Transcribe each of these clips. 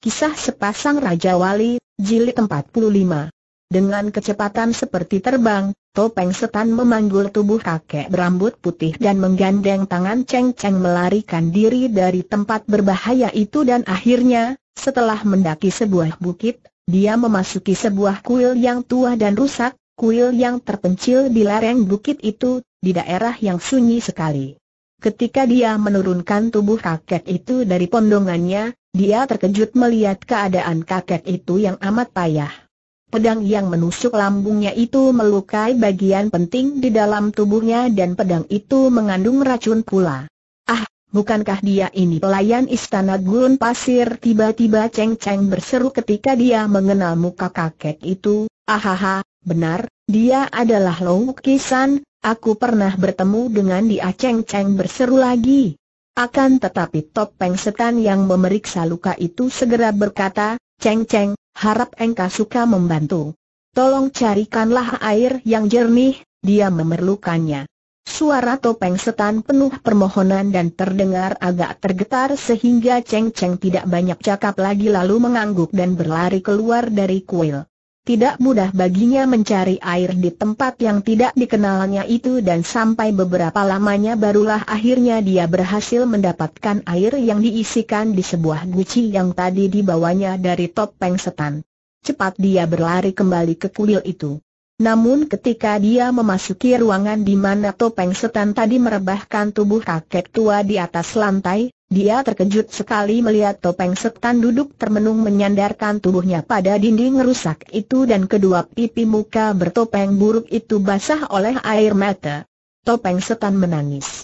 Kisah Sepasang Raja Wali, Jilid 45 Dengan kecepatan seperti terbang, topeng setan memanggul tubuh kakek berambut putih dan menggandeng tangan Cheng Cheng melarikan diri dari tempat berbahaya itu dan akhirnya, setelah mendaki sebuah bukit, dia memasuki sebuah kuil yang tua dan rusak, kuil yang terpencil di lereng bukit itu, di daerah yang sunyi sekali. Ketika dia menurunkan tubuh kakek itu dari pondongannya, dia terkejut melihat keadaan kakek itu yang amat payah. Pedang yang menusuk lambungnya itu melukai bagian penting di dalam tubuhnya dan pedang itu mengandung racun pula. Ah, bukankah dia ini pelayan istana gurun pasir? Tiba-tiba Cheng Cheng berseru ketika dia mengenal muka kakek itu. Ahaha, benar, dia adalah Long Kisan, aku pernah bertemu dengan dia ceng Cheng berseru lagi. Akan tetapi topeng setan yang memeriksa luka itu segera berkata, Ceng Ceng, harap engkau suka membantu. Tolong carikanlah air yang jernih, dia memerlukannya. Suara topeng setan penuh permohonan dan terdengar agak tergetar sehingga Ceng Ceng tidak banyak cakap lagi lalu mengangguk dan berlari keluar dari kuil tidak mudah baginya mencari air di tempat yang tidak dikenalnya itu dan sampai beberapa lamanya barulah akhirnya dia berhasil mendapatkan air yang diisikan di sebuah guci yang tadi dibawanya dari topeng setan. Cepat dia berlari kembali ke kuil itu. Namun ketika dia memasuki ruangan di mana topeng setan tadi merebahkan tubuh kakek tua di atas lantai, dia terkejut sekali melihat topeng setan duduk termenung menyandarkan tubuhnya pada dinding rusak itu dan kedua pipi muka bertopeng buruk itu basah oleh air mata. Topeng setan menangis.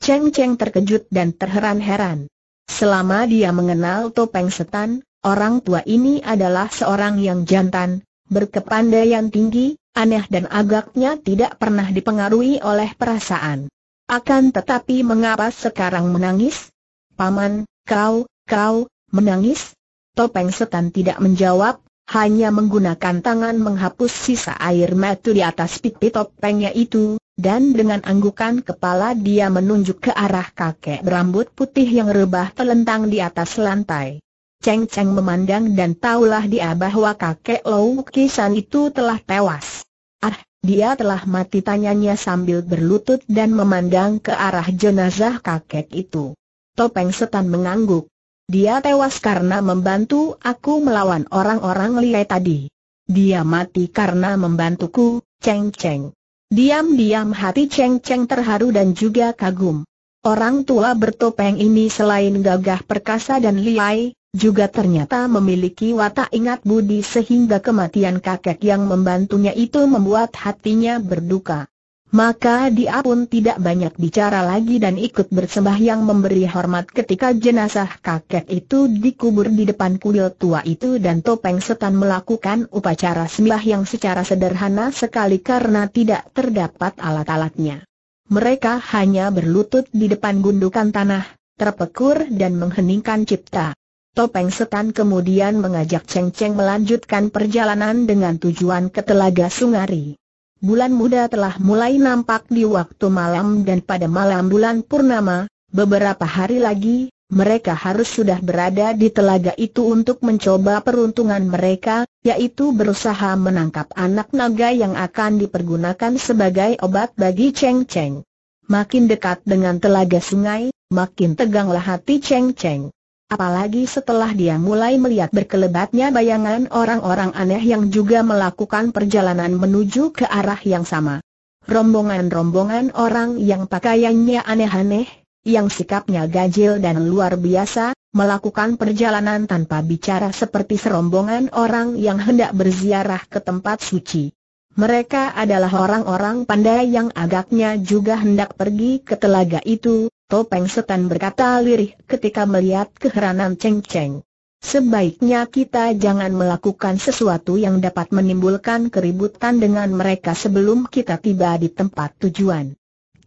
Cheng Cheng terkejut dan terheran-heran. Selama dia mengenal topeng setan, orang tua ini adalah seorang yang jantan, berkepandaian tinggi, aneh dan agaknya tidak pernah dipengaruhi oleh perasaan. Akan tetapi mengapa sekarang menangis? Paman, kau, kau, menangis? Topeng setan tidak menjawab, hanya menggunakan tangan menghapus sisa air mata di atas pipi topengnya itu, dan dengan anggukan kepala dia menunjuk ke arah kakek berambut putih yang rebah telentang di atas lantai. Cheng Cheng memandang dan taulah dia bahwa kakek Lou Kisan itu telah tewas. Ah, dia telah mati tanyanya sambil berlutut dan memandang ke arah jenazah kakek itu. Topeng Setan mengangguk. Dia tewas karena membantu aku melawan orang-orang liai tadi. Dia mati karena membantuku, Cheng Cheng. Diam-diam hati Cheng Cheng terharu dan juga kagum. Orang tua bertopeng ini selain gagah perkasa dan liai, juga ternyata memiliki watak ingat budi sehingga kematian kakek yang membantunya itu membuat hatinya berduka. Maka dia pun tidak banyak bicara lagi dan ikut bersembah yang memberi hormat ketika jenazah kakek itu dikubur di depan kuil tua itu dan topeng setan melakukan upacara sembah yang secara sederhana sekali karena tidak terdapat alat-alatnya. Mereka hanya berlutut di depan gundukan tanah, terpekur dan mengheningkan cipta. Topeng setan kemudian mengajak Cheng Cheng melanjutkan perjalanan dengan tujuan ke Telaga Sungari bulan muda telah mulai nampak di waktu malam dan pada malam bulan purnama, beberapa hari lagi, mereka harus sudah berada di telaga itu untuk mencoba peruntungan mereka, yaitu berusaha menangkap anak naga yang akan dipergunakan sebagai obat bagi Cheng Cheng. Makin dekat dengan telaga sungai, makin teganglah hati Cheng Cheng. Apalagi setelah dia mulai melihat berkelebatnya bayangan orang-orang aneh yang juga melakukan perjalanan menuju ke arah yang sama. Rombongan-rombongan orang yang pakaiannya aneh-aneh, yang sikapnya ganjil dan luar biasa, melakukan perjalanan tanpa bicara seperti serombongan orang yang hendak berziarah ke tempat suci. Mereka adalah orang-orang pandai yang agaknya juga hendak pergi ke telaga itu, Topeng Setan berkata lirih ketika melihat keheranan Cheng Cheng. Sebaiknya kita jangan melakukan sesuatu yang dapat menimbulkan keributan dengan mereka sebelum kita tiba di tempat tujuan.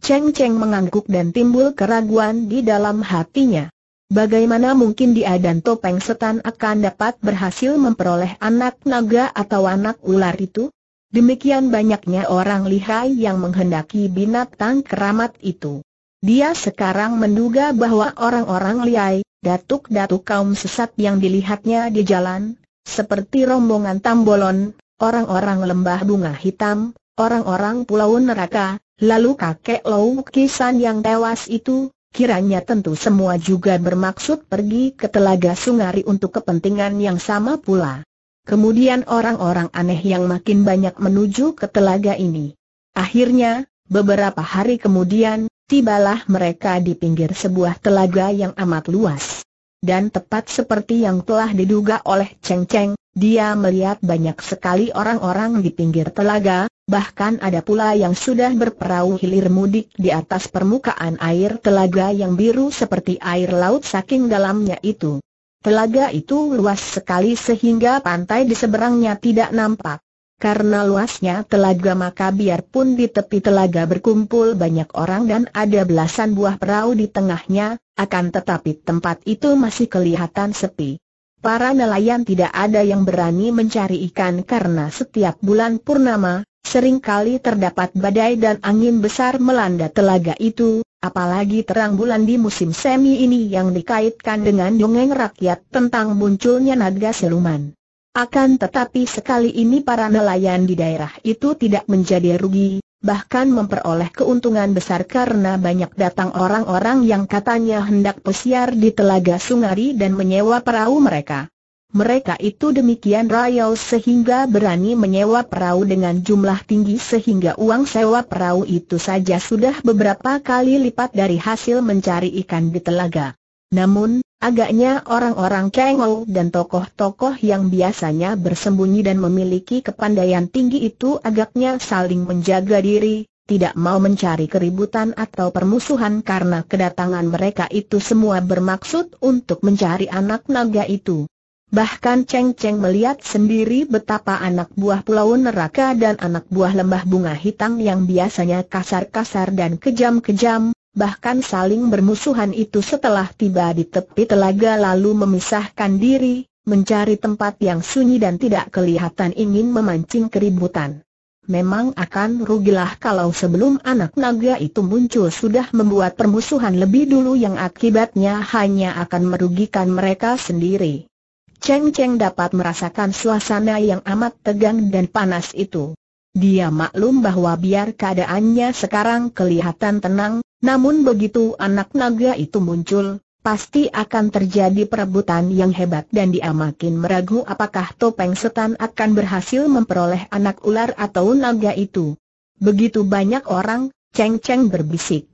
Cheng Cheng mengangguk dan timbul keraguan di dalam hatinya. Bagaimana mungkin dia dan topeng setan akan dapat berhasil memperoleh anak naga atau anak ular itu? Demikian banyaknya orang lihai yang menghendaki binatang keramat itu. Dia sekarang menduga bahwa orang-orang liai, datuk-datuk kaum sesat yang dilihatnya di jalan, seperti rombongan Tambolon, orang-orang lembah bunga hitam, orang-orang pulau neraka, lalu kakek Lou Kisan yang tewas itu, kiranya tentu semua juga bermaksud pergi ke Telaga Sungari untuk kepentingan yang sama pula. Kemudian orang-orang aneh yang makin banyak menuju ke telaga ini. Akhirnya, beberapa hari kemudian, Tibalah mereka di pinggir sebuah telaga yang amat luas. Dan tepat seperti yang telah diduga oleh Cheng Cheng, dia melihat banyak sekali orang-orang di pinggir telaga, bahkan ada pula yang sudah berperahu hilir mudik di atas permukaan air telaga yang biru seperti air laut saking dalamnya itu. Telaga itu luas sekali sehingga pantai di seberangnya tidak nampak. Karena luasnya telaga maka biarpun di tepi telaga berkumpul banyak orang dan ada belasan buah perahu di tengahnya, akan tetapi tempat itu masih kelihatan sepi. Para nelayan tidak ada yang berani mencari ikan karena setiap bulan purnama, seringkali terdapat badai dan angin besar melanda telaga itu, apalagi terang bulan di musim semi ini yang dikaitkan dengan dongeng rakyat tentang munculnya naga siluman. Akan tetapi sekali ini para nelayan di daerah itu tidak menjadi rugi, bahkan memperoleh keuntungan besar karena banyak datang orang-orang yang katanya hendak pesiar di telaga Sungari dan menyewa perahu mereka. Mereka itu demikian rayau sehingga berani menyewa perahu dengan jumlah tinggi sehingga uang sewa perahu itu saja sudah beberapa kali lipat dari hasil mencari ikan di telaga. Namun, Agaknya orang-orang Kengol dan tokoh-tokoh yang biasanya bersembunyi dan memiliki kepandaian tinggi itu agaknya saling menjaga diri, tidak mau mencari keributan atau permusuhan karena kedatangan mereka itu semua bermaksud untuk mencari anak naga itu. Bahkan Cheng Cheng melihat sendiri betapa anak buah pulau neraka dan anak buah lembah bunga hitam yang biasanya kasar-kasar dan kejam-kejam, bahkan saling bermusuhan itu setelah tiba di tepi telaga lalu memisahkan diri, mencari tempat yang sunyi dan tidak kelihatan ingin memancing keributan. Memang akan rugilah kalau sebelum anak naga itu muncul sudah membuat permusuhan lebih dulu yang akibatnya hanya akan merugikan mereka sendiri. Cheng Cheng dapat merasakan suasana yang amat tegang dan panas itu. Dia maklum bahwa biar keadaannya sekarang kelihatan tenang, namun begitu anak naga itu muncul, pasti akan terjadi perebutan yang hebat dan dia makin meragu apakah topeng setan akan berhasil memperoleh anak ular atau naga itu. Begitu banyak orang, Cheng Cheng berbisik.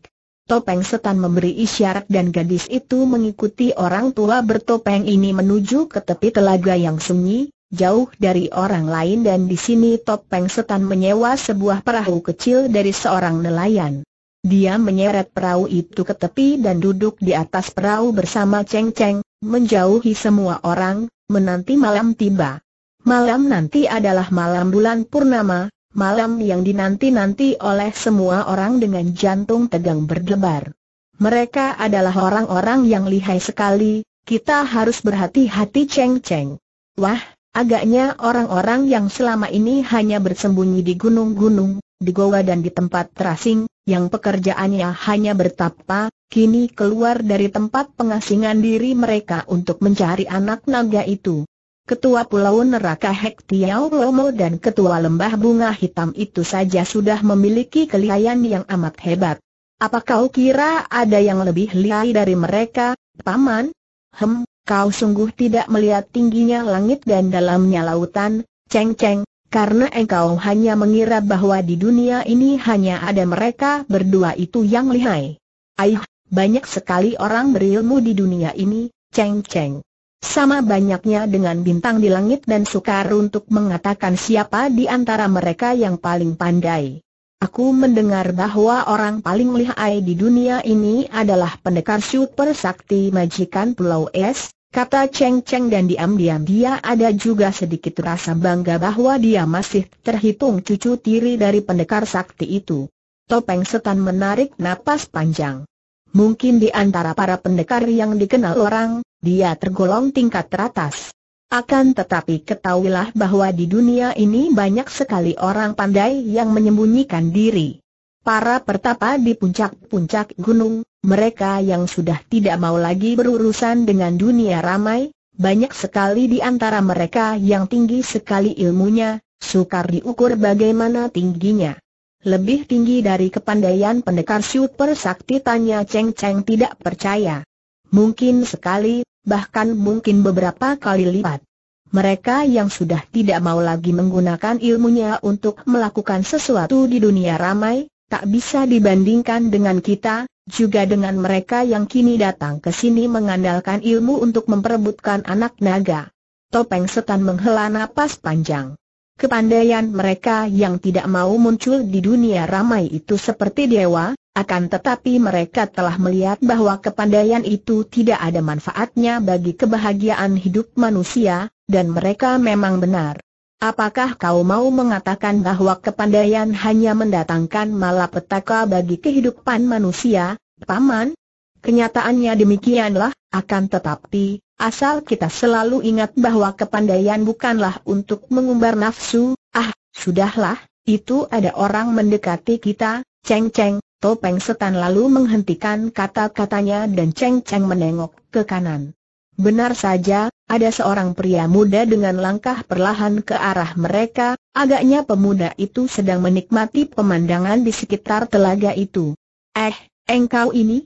Topeng setan memberi isyarat dan gadis itu mengikuti orang tua bertopeng ini menuju ke tepi telaga yang sunyi, jauh dari orang lain dan di sini topeng setan menyewa sebuah perahu kecil dari seorang nelayan. Dia menyeret perahu itu ke tepi dan duduk di atas perahu bersama Cheng Cheng, menjauhi semua orang, menanti malam tiba. Malam nanti adalah malam bulan purnama, malam yang dinanti-nanti oleh semua orang dengan jantung tegang berdebar. Mereka adalah orang-orang yang lihai sekali, kita harus berhati-hati Cheng Cheng. Wah, agaknya orang-orang yang selama ini hanya bersembunyi di gunung-gunung, di goa dan di tempat terasing, yang pekerjaannya hanya bertapa, kini keluar dari tempat pengasingan diri mereka untuk mencari anak naga itu. Ketua Pulau Neraka Hek Tiao Lomo dan Ketua Lembah Bunga Hitam itu saja sudah memiliki kelihayan yang amat hebat. Apa kau kira ada yang lebih lihai dari mereka, Paman? Hem, kau sungguh tidak melihat tingginya langit dan dalamnya lautan, Ceng Ceng, karena engkau hanya mengira bahwa di dunia ini hanya ada mereka berdua itu yang lihai. Aih, banyak sekali orang berilmu di dunia ini, ceng-ceng. Sama banyaknya dengan bintang di langit dan sukar untuk mengatakan siapa di antara mereka yang paling pandai. Aku mendengar bahwa orang paling lihai di dunia ini adalah pendekar super sakti majikan Pulau Es, Kata Cheng Cheng dan diam-diam dia ada juga sedikit rasa bangga bahwa dia masih terhitung cucu tiri dari pendekar sakti itu. Topeng setan menarik napas panjang. Mungkin di antara para pendekar yang dikenal orang, dia tergolong tingkat teratas. Akan tetapi ketahuilah bahwa di dunia ini banyak sekali orang pandai yang menyembunyikan diri. Para pertapa di puncak-puncak gunung, mereka yang sudah tidak mau lagi berurusan dengan dunia ramai, banyak sekali di antara mereka yang tinggi sekali ilmunya, sukar diukur bagaimana tingginya. Lebih tinggi dari kepandaian pendekar super sakti tanya Cheng Cheng tidak percaya. Mungkin sekali, bahkan mungkin beberapa kali lipat. Mereka yang sudah tidak mau lagi menggunakan ilmunya untuk melakukan sesuatu di dunia ramai, tak bisa dibandingkan dengan kita, juga dengan mereka yang kini datang ke sini mengandalkan ilmu untuk memperebutkan anak naga. Topeng setan menghela napas panjang. Kepandaian mereka yang tidak mau muncul di dunia ramai itu seperti dewa, akan tetapi mereka telah melihat bahwa kepandaian itu tidak ada manfaatnya bagi kebahagiaan hidup manusia, dan mereka memang benar. Apakah kau mau mengatakan bahwa kepandaian hanya mendatangkan malapetaka bagi kehidupan manusia, Paman? Kenyataannya demikianlah, akan tetapi, asal kita selalu ingat bahwa kepandaian bukanlah untuk mengumbar nafsu, ah, sudahlah, itu ada orang mendekati kita, ceng-ceng, topeng setan lalu menghentikan kata-katanya dan ceng-ceng menengok ke kanan. Benar saja, ada seorang pria muda dengan langkah perlahan ke arah mereka, agaknya pemuda itu sedang menikmati pemandangan di sekitar telaga itu. Eh, engkau ini?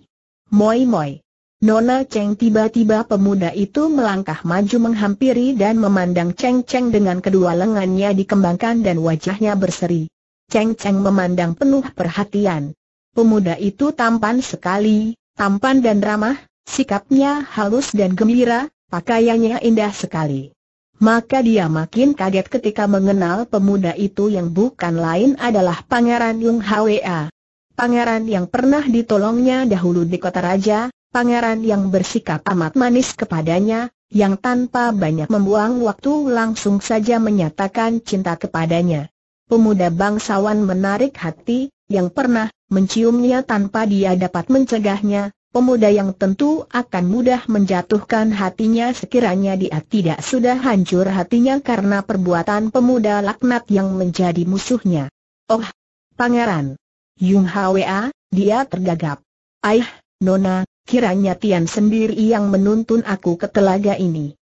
Moi moi. Nona Cheng tiba-tiba pemuda itu melangkah maju menghampiri dan memandang Cheng Cheng dengan kedua lengannya dikembangkan dan wajahnya berseri. Cheng Cheng memandang penuh perhatian. Pemuda itu tampan sekali, tampan dan ramah, Sikapnya halus dan gembira, pakaiannya indah sekali. Maka dia makin kaget ketika mengenal pemuda itu yang bukan lain adalah Pangeran Yung Hwa. Pangeran yang pernah ditolongnya dahulu di kota raja, pangeran yang bersikap amat manis kepadanya, yang tanpa banyak membuang waktu langsung saja menyatakan cinta kepadanya. Pemuda bangsawan menarik hati, yang pernah menciumnya tanpa dia dapat mencegahnya, pemuda yang tentu akan mudah menjatuhkan hatinya sekiranya dia tidak sudah hancur hatinya karena perbuatan pemuda laknat yang menjadi musuhnya. Oh, pangeran! Yung Hwa, dia tergagap. Aih, Nona, kiranya Tian sendiri yang menuntun aku ke telaga ini.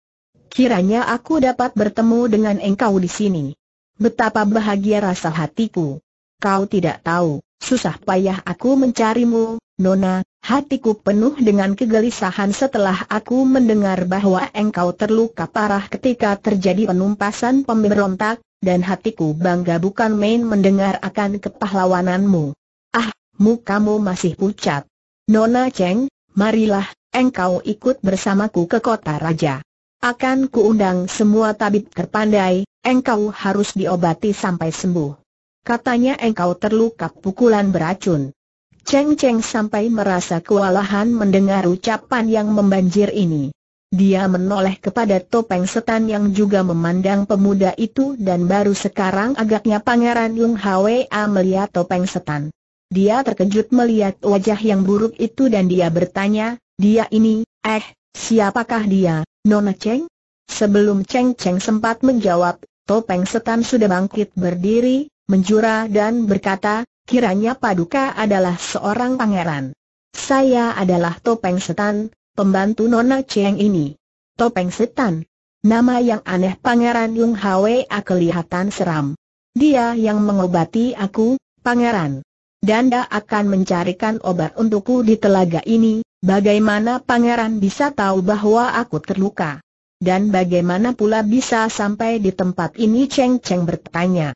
Kiranya aku dapat bertemu dengan engkau di sini. Betapa bahagia rasa hatiku. Kau tidak tahu, susah payah aku mencarimu, Nona, hatiku penuh dengan kegelisahan setelah aku mendengar bahwa engkau terluka parah ketika terjadi penumpasan pemberontak, dan hatiku bangga bukan main mendengar akan kepahlawananmu. Ah, mukamu masih pucat. Nona Cheng, marilah, engkau ikut bersamaku ke kota raja. Akan kuundang semua tabib terpandai, engkau harus diobati sampai sembuh. Katanya engkau terluka pukulan beracun. Cheng Cheng sampai merasa kewalahan mendengar ucapan yang membanjir ini. Dia menoleh kepada topeng setan yang juga memandang pemuda itu dan baru sekarang agaknya Pangeran Lung Hwa melihat topeng setan. Dia terkejut melihat wajah yang buruk itu dan dia bertanya, dia ini, eh, siapakah dia, Nona Cheng? Sebelum Cheng Cheng sempat menjawab, topeng setan sudah bangkit berdiri, menjura dan berkata, Kiranya Paduka adalah seorang pangeran. Saya adalah Topeng Setan, pembantu Nona Cheng ini. Topeng Setan. Nama yang aneh Pangeran Yung Hwa kelihatan seram. Dia yang mengobati aku, Pangeran. Danda akan mencarikan obat untukku di telaga ini, bagaimana Pangeran bisa tahu bahwa aku terluka? Dan bagaimana pula bisa sampai di tempat ini Cheng Cheng bertanya.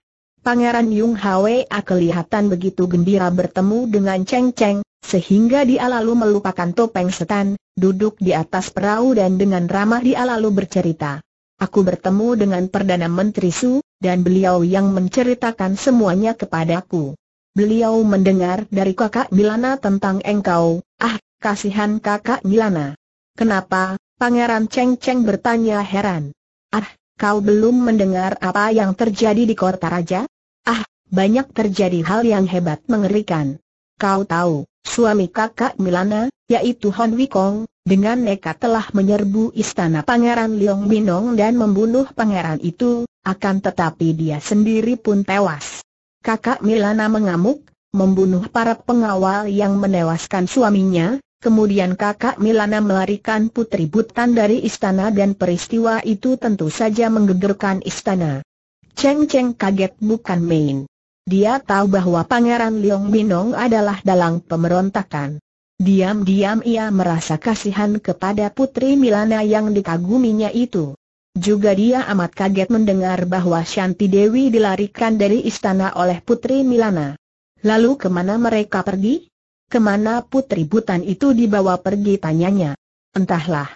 Pangeran Yung Hwa ah, kelihatan begitu gembira bertemu dengan Cheng Cheng, sehingga dia lalu melupakan topeng setan, duduk di atas perahu dan dengan ramah dia lalu bercerita. Aku bertemu dengan Perdana Menteri Su, dan beliau yang menceritakan semuanya kepadaku. Beliau mendengar dari kakak Milana tentang engkau, ah, kasihan kakak Milana. Kenapa, Pangeran Cheng Cheng bertanya heran. Ah, kau belum mendengar apa yang terjadi di kota raja? Ah, banyak terjadi hal yang hebat mengerikan. Kau tahu, suami kakak Milana, yaitu Hon Wikong, dengan nekat telah menyerbu istana Pangeran Liong Binong dan membunuh pangeran itu, akan tetapi dia sendiri pun tewas. Kakak Milana mengamuk, membunuh para pengawal yang menewaskan suaminya, kemudian kakak Milana melarikan putri Butan dari istana dan peristiwa itu tentu saja menggegerkan istana. Cheng Cheng kaget bukan main. Dia tahu bahwa Pangeran Liong Binong adalah dalang pemberontakan. Diam-diam ia merasa kasihan kepada putri Milana yang dikaguminya itu. Juga dia amat kaget mendengar bahwa Shanti Dewi dilarikan dari istana oleh putri Milana. Lalu kemana mereka pergi? Kemana putri butan itu dibawa pergi tanyanya? Entahlah.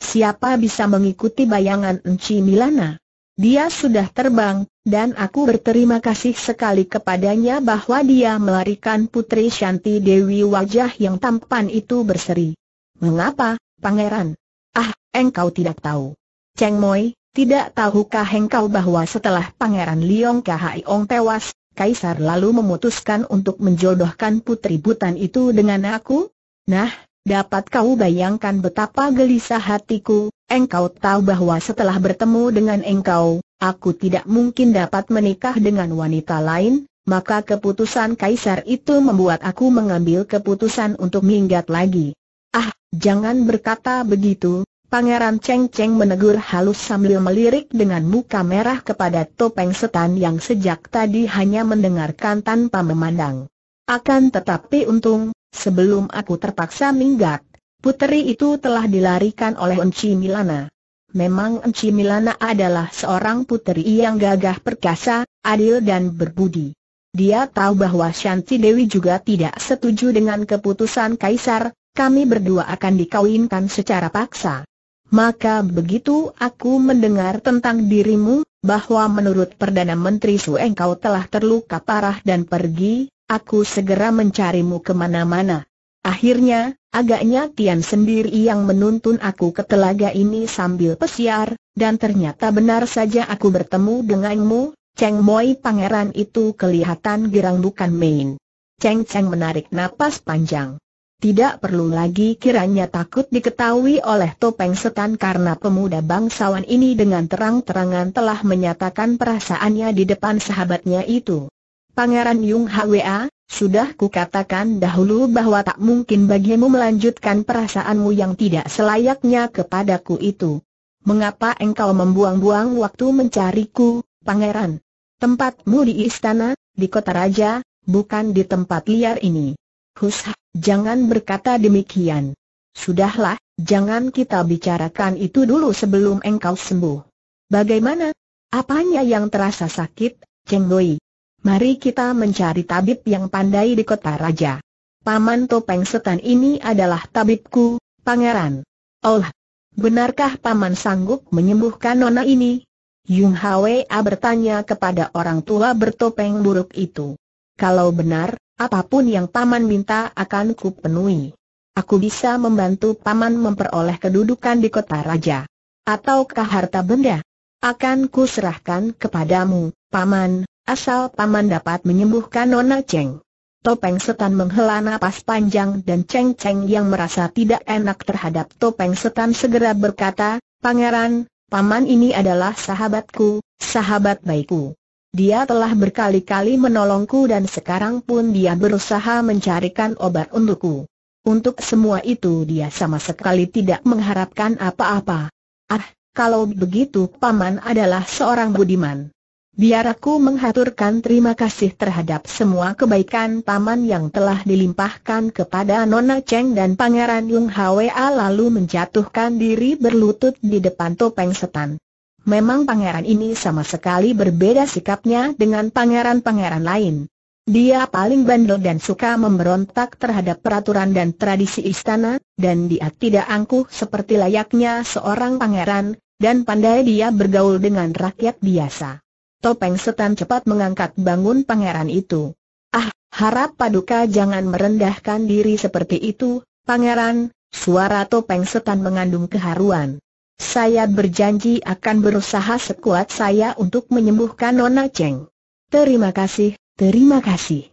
Siapa bisa mengikuti bayangan Enci Milana? Dia sudah terbang, dan aku berterima kasih sekali kepadanya bahwa dia melarikan Putri Shanti Dewi wajah yang tampan itu berseri. Mengapa, pangeran? Ah, engkau tidak tahu. Cheng Moi, tidak tahukah engkau bahwa setelah pangeran Liong Ong tewas, Kaisar lalu memutuskan untuk menjodohkan putri butan itu dengan aku? Nah, Dapat kau bayangkan betapa gelisah hatiku, engkau tahu bahwa setelah bertemu dengan engkau, aku tidak mungkin dapat menikah dengan wanita lain, maka keputusan kaisar itu membuat aku mengambil keputusan untuk minggat lagi. Ah, jangan berkata begitu, Pangeran Cheng Cheng menegur halus sambil melirik dengan muka merah kepada topeng setan yang sejak tadi hanya mendengarkan tanpa memandang. Akan tetapi untung, Sebelum aku terpaksa minggat, puteri itu telah dilarikan oleh Enci Milana. Memang Enci Milana adalah seorang puteri yang gagah perkasa, adil dan berbudi. Dia tahu bahwa Shanti Dewi juga tidak setuju dengan keputusan Kaisar, kami berdua akan dikawinkan secara paksa. Maka begitu aku mendengar tentang dirimu, bahwa menurut Perdana Menteri Su engkau telah terluka parah dan pergi, Aku segera mencarimu kemana-mana. Akhirnya, agaknya Tian sendiri yang menuntun aku ke telaga ini sambil pesiar, dan ternyata benar saja aku bertemu denganmu, Cheng Moi pangeran itu kelihatan girang bukan main. Cheng Cheng menarik napas panjang. Tidak perlu lagi kiranya takut diketahui oleh topeng setan karena pemuda bangsawan ini dengan terang-terangan telah menyatakan perasaannya di depan sahabatnya itu. Pangeran Yung Hwa, sudah kukatakan dahulu bahwa tak mungkin bagimu melanjutkan perasaanmu yang tidak selayaknya kepadaku itu. Mengapa engkau membuang-buang waktu mencariku, pangeran? Tempatmu di istana, di kota raja, bukan di tempat liar ini. Hus, jangan berkata demikian. Sudahlah, jangan kita bicarakan itu dulu sebelum engkau sembuh. Bagaimana? Apanya yang terasa sakit, Cheng Mari kita mencari tabib yang pandai di kota raja. Paman Topeng Setan ini adalah tabibku, pangeran. Oh, benarkah paman sanggup menyembuhkan nona ini? Yung Hwa bertanya kepada orang tua bertopeng buruk itu. Kalau benar, apapun yang paman minta akan kupenuhi. Aku bisa membantu paman memperoleh kedudukan di kota raja. Ataukah harta benda? Akan kuserahkan kepadamu, paman, Asal paman dapat menyembuhkan Nona Cheng. Topeng setan menghela nafas panjang dan Cheng Cheng yang merasa tidak enak terhadap topeng setan segera berkata, Pangeran, paman ini adalah sahabatku, sahabat baikku. Dia telah berkali-kali menolongku dan sekarang pun dia berusaha mencarikan obat untukku. Untuk semua itu dia sama sekali tidak mengharapkan apa-apa. Ah, kalau begitu paman adalah seorang budiman. Biar aku menghaturkan terima kasih terhadap semua kebaikan paman yang telah dilimpahkan kepada Nona Cheng dan Pangeran Yung Hwa lalu menjatuhkan diri berlutut di depan topeng setan. Memang pangeran ini sama sekali berbeda sikapnya dengan pangeran-pangeran lain. Dia paling bandel dan suka memberontak terhadap peraturan dan tradisi istana, dan dia tidak angkuh seperti layaknya seorang pangeran, dan pandai dia bergaul dengan rakyat biasa. Topeng setan cepat mengangkat bangun pangeran itu. Ah, harap paduka jangan merendahkan diri seperti itu, pangeran, suara topeng setan mengandung keharuan. Saya berjanji akan berusaha sekuat saya untuk menyembuhkan Nona Cheng. Terima kasih, terima kasih.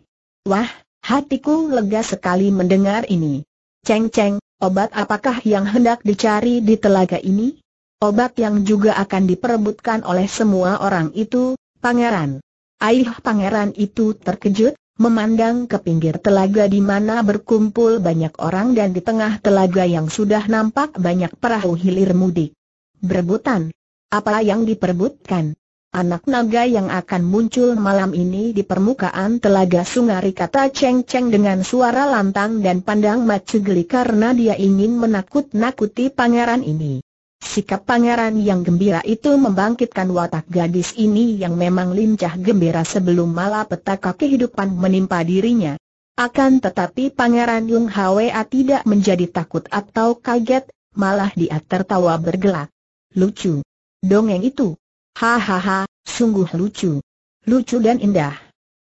Wah, hatiku lega sekali mendengar ini. Cheng Cheng, obat apakah yang hendak dicari di telaga ini? Obat yang juga akan diperebutkan oleh semua orang itu, pangeran. Aih pangeran itu terkejut, memandang ke pinggir telaga di mana berkumpul banyak orang dan di tengah telaga yang sudah nampak banyak perahu hilir mudik. Berebutan. Apa yang diperebutkan? Anak naga yang akan muncul malam ini di permukaan telaga Sungari kata Cheng Cheng dengan suara lantang dan pandang macu geli karena dia ingin menakut-nakuti pangeran ini. Sikap pangeran yang gembira itu membangkitkan watak gadis ini yang memang lincah gembira sebelum malah petaka kehidupan menimpa dirinya. Akan tetapi pangeran Yung Hwa tidak menjadi takut atau kaget, malah dia tertawa bergelak. Lucu. Dongeng itu. Hahaha, sungguh lucu. Lucu dan indah.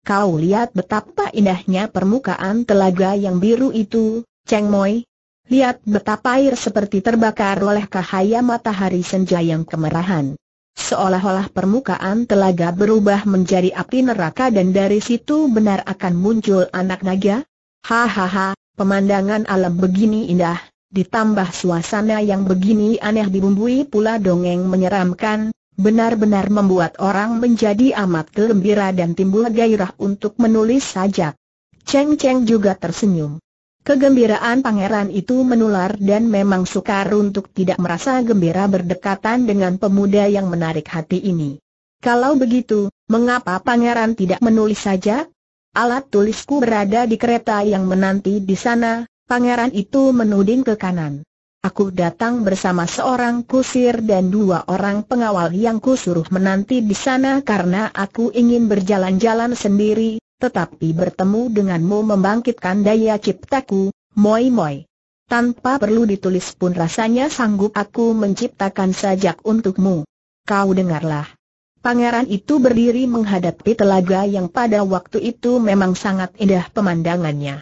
Kau lihat betapa indahnya permukaan telaga yang biru itu, Cheng Moi, Lihat betapa air seperti terbakar oleh cahaya matahari senja yang kemerahan. Seolah-olah permukaan telaga berubah menjadi api neraka dan dari situ benar akan muncul anak naga? Hahaha, pemandangan alam begini indah, ditambah suasana yang begini aneh dibumbui pula dongeng menyeramkan, benar-benar membuat orang menjadi amat gembira dan timbul gairah untuk menulis sajak. Cheng Cheng juga tersenyum. Kegembiraan pangeran itu menular dan memang sukar untuk tidak merasa gembira berdekatan dengan pemuda yang menarik hati ini. Kalau begitu, mengapa pangeran tidak menulis saja? Alat tulisku berada di kereta yang menanti di sana, pangeran itu menuding ke kanan. Aku datang bersama seorang kusir dan dua orang pengawal yang kusuruh menanti di sana karena aku ingin berjalan-jalan sendiri, tetapi bertemu denganmu membangkitkan daya ciptaku, moi moi. Tanpa perlu ditulis pun rasanya sanggup aku menciptakan sajak untukmu. Kau dengarlah. Pangeran itu berdiri menghadapi telaga yang pada waktu itu memang sangat indah pemandangannya.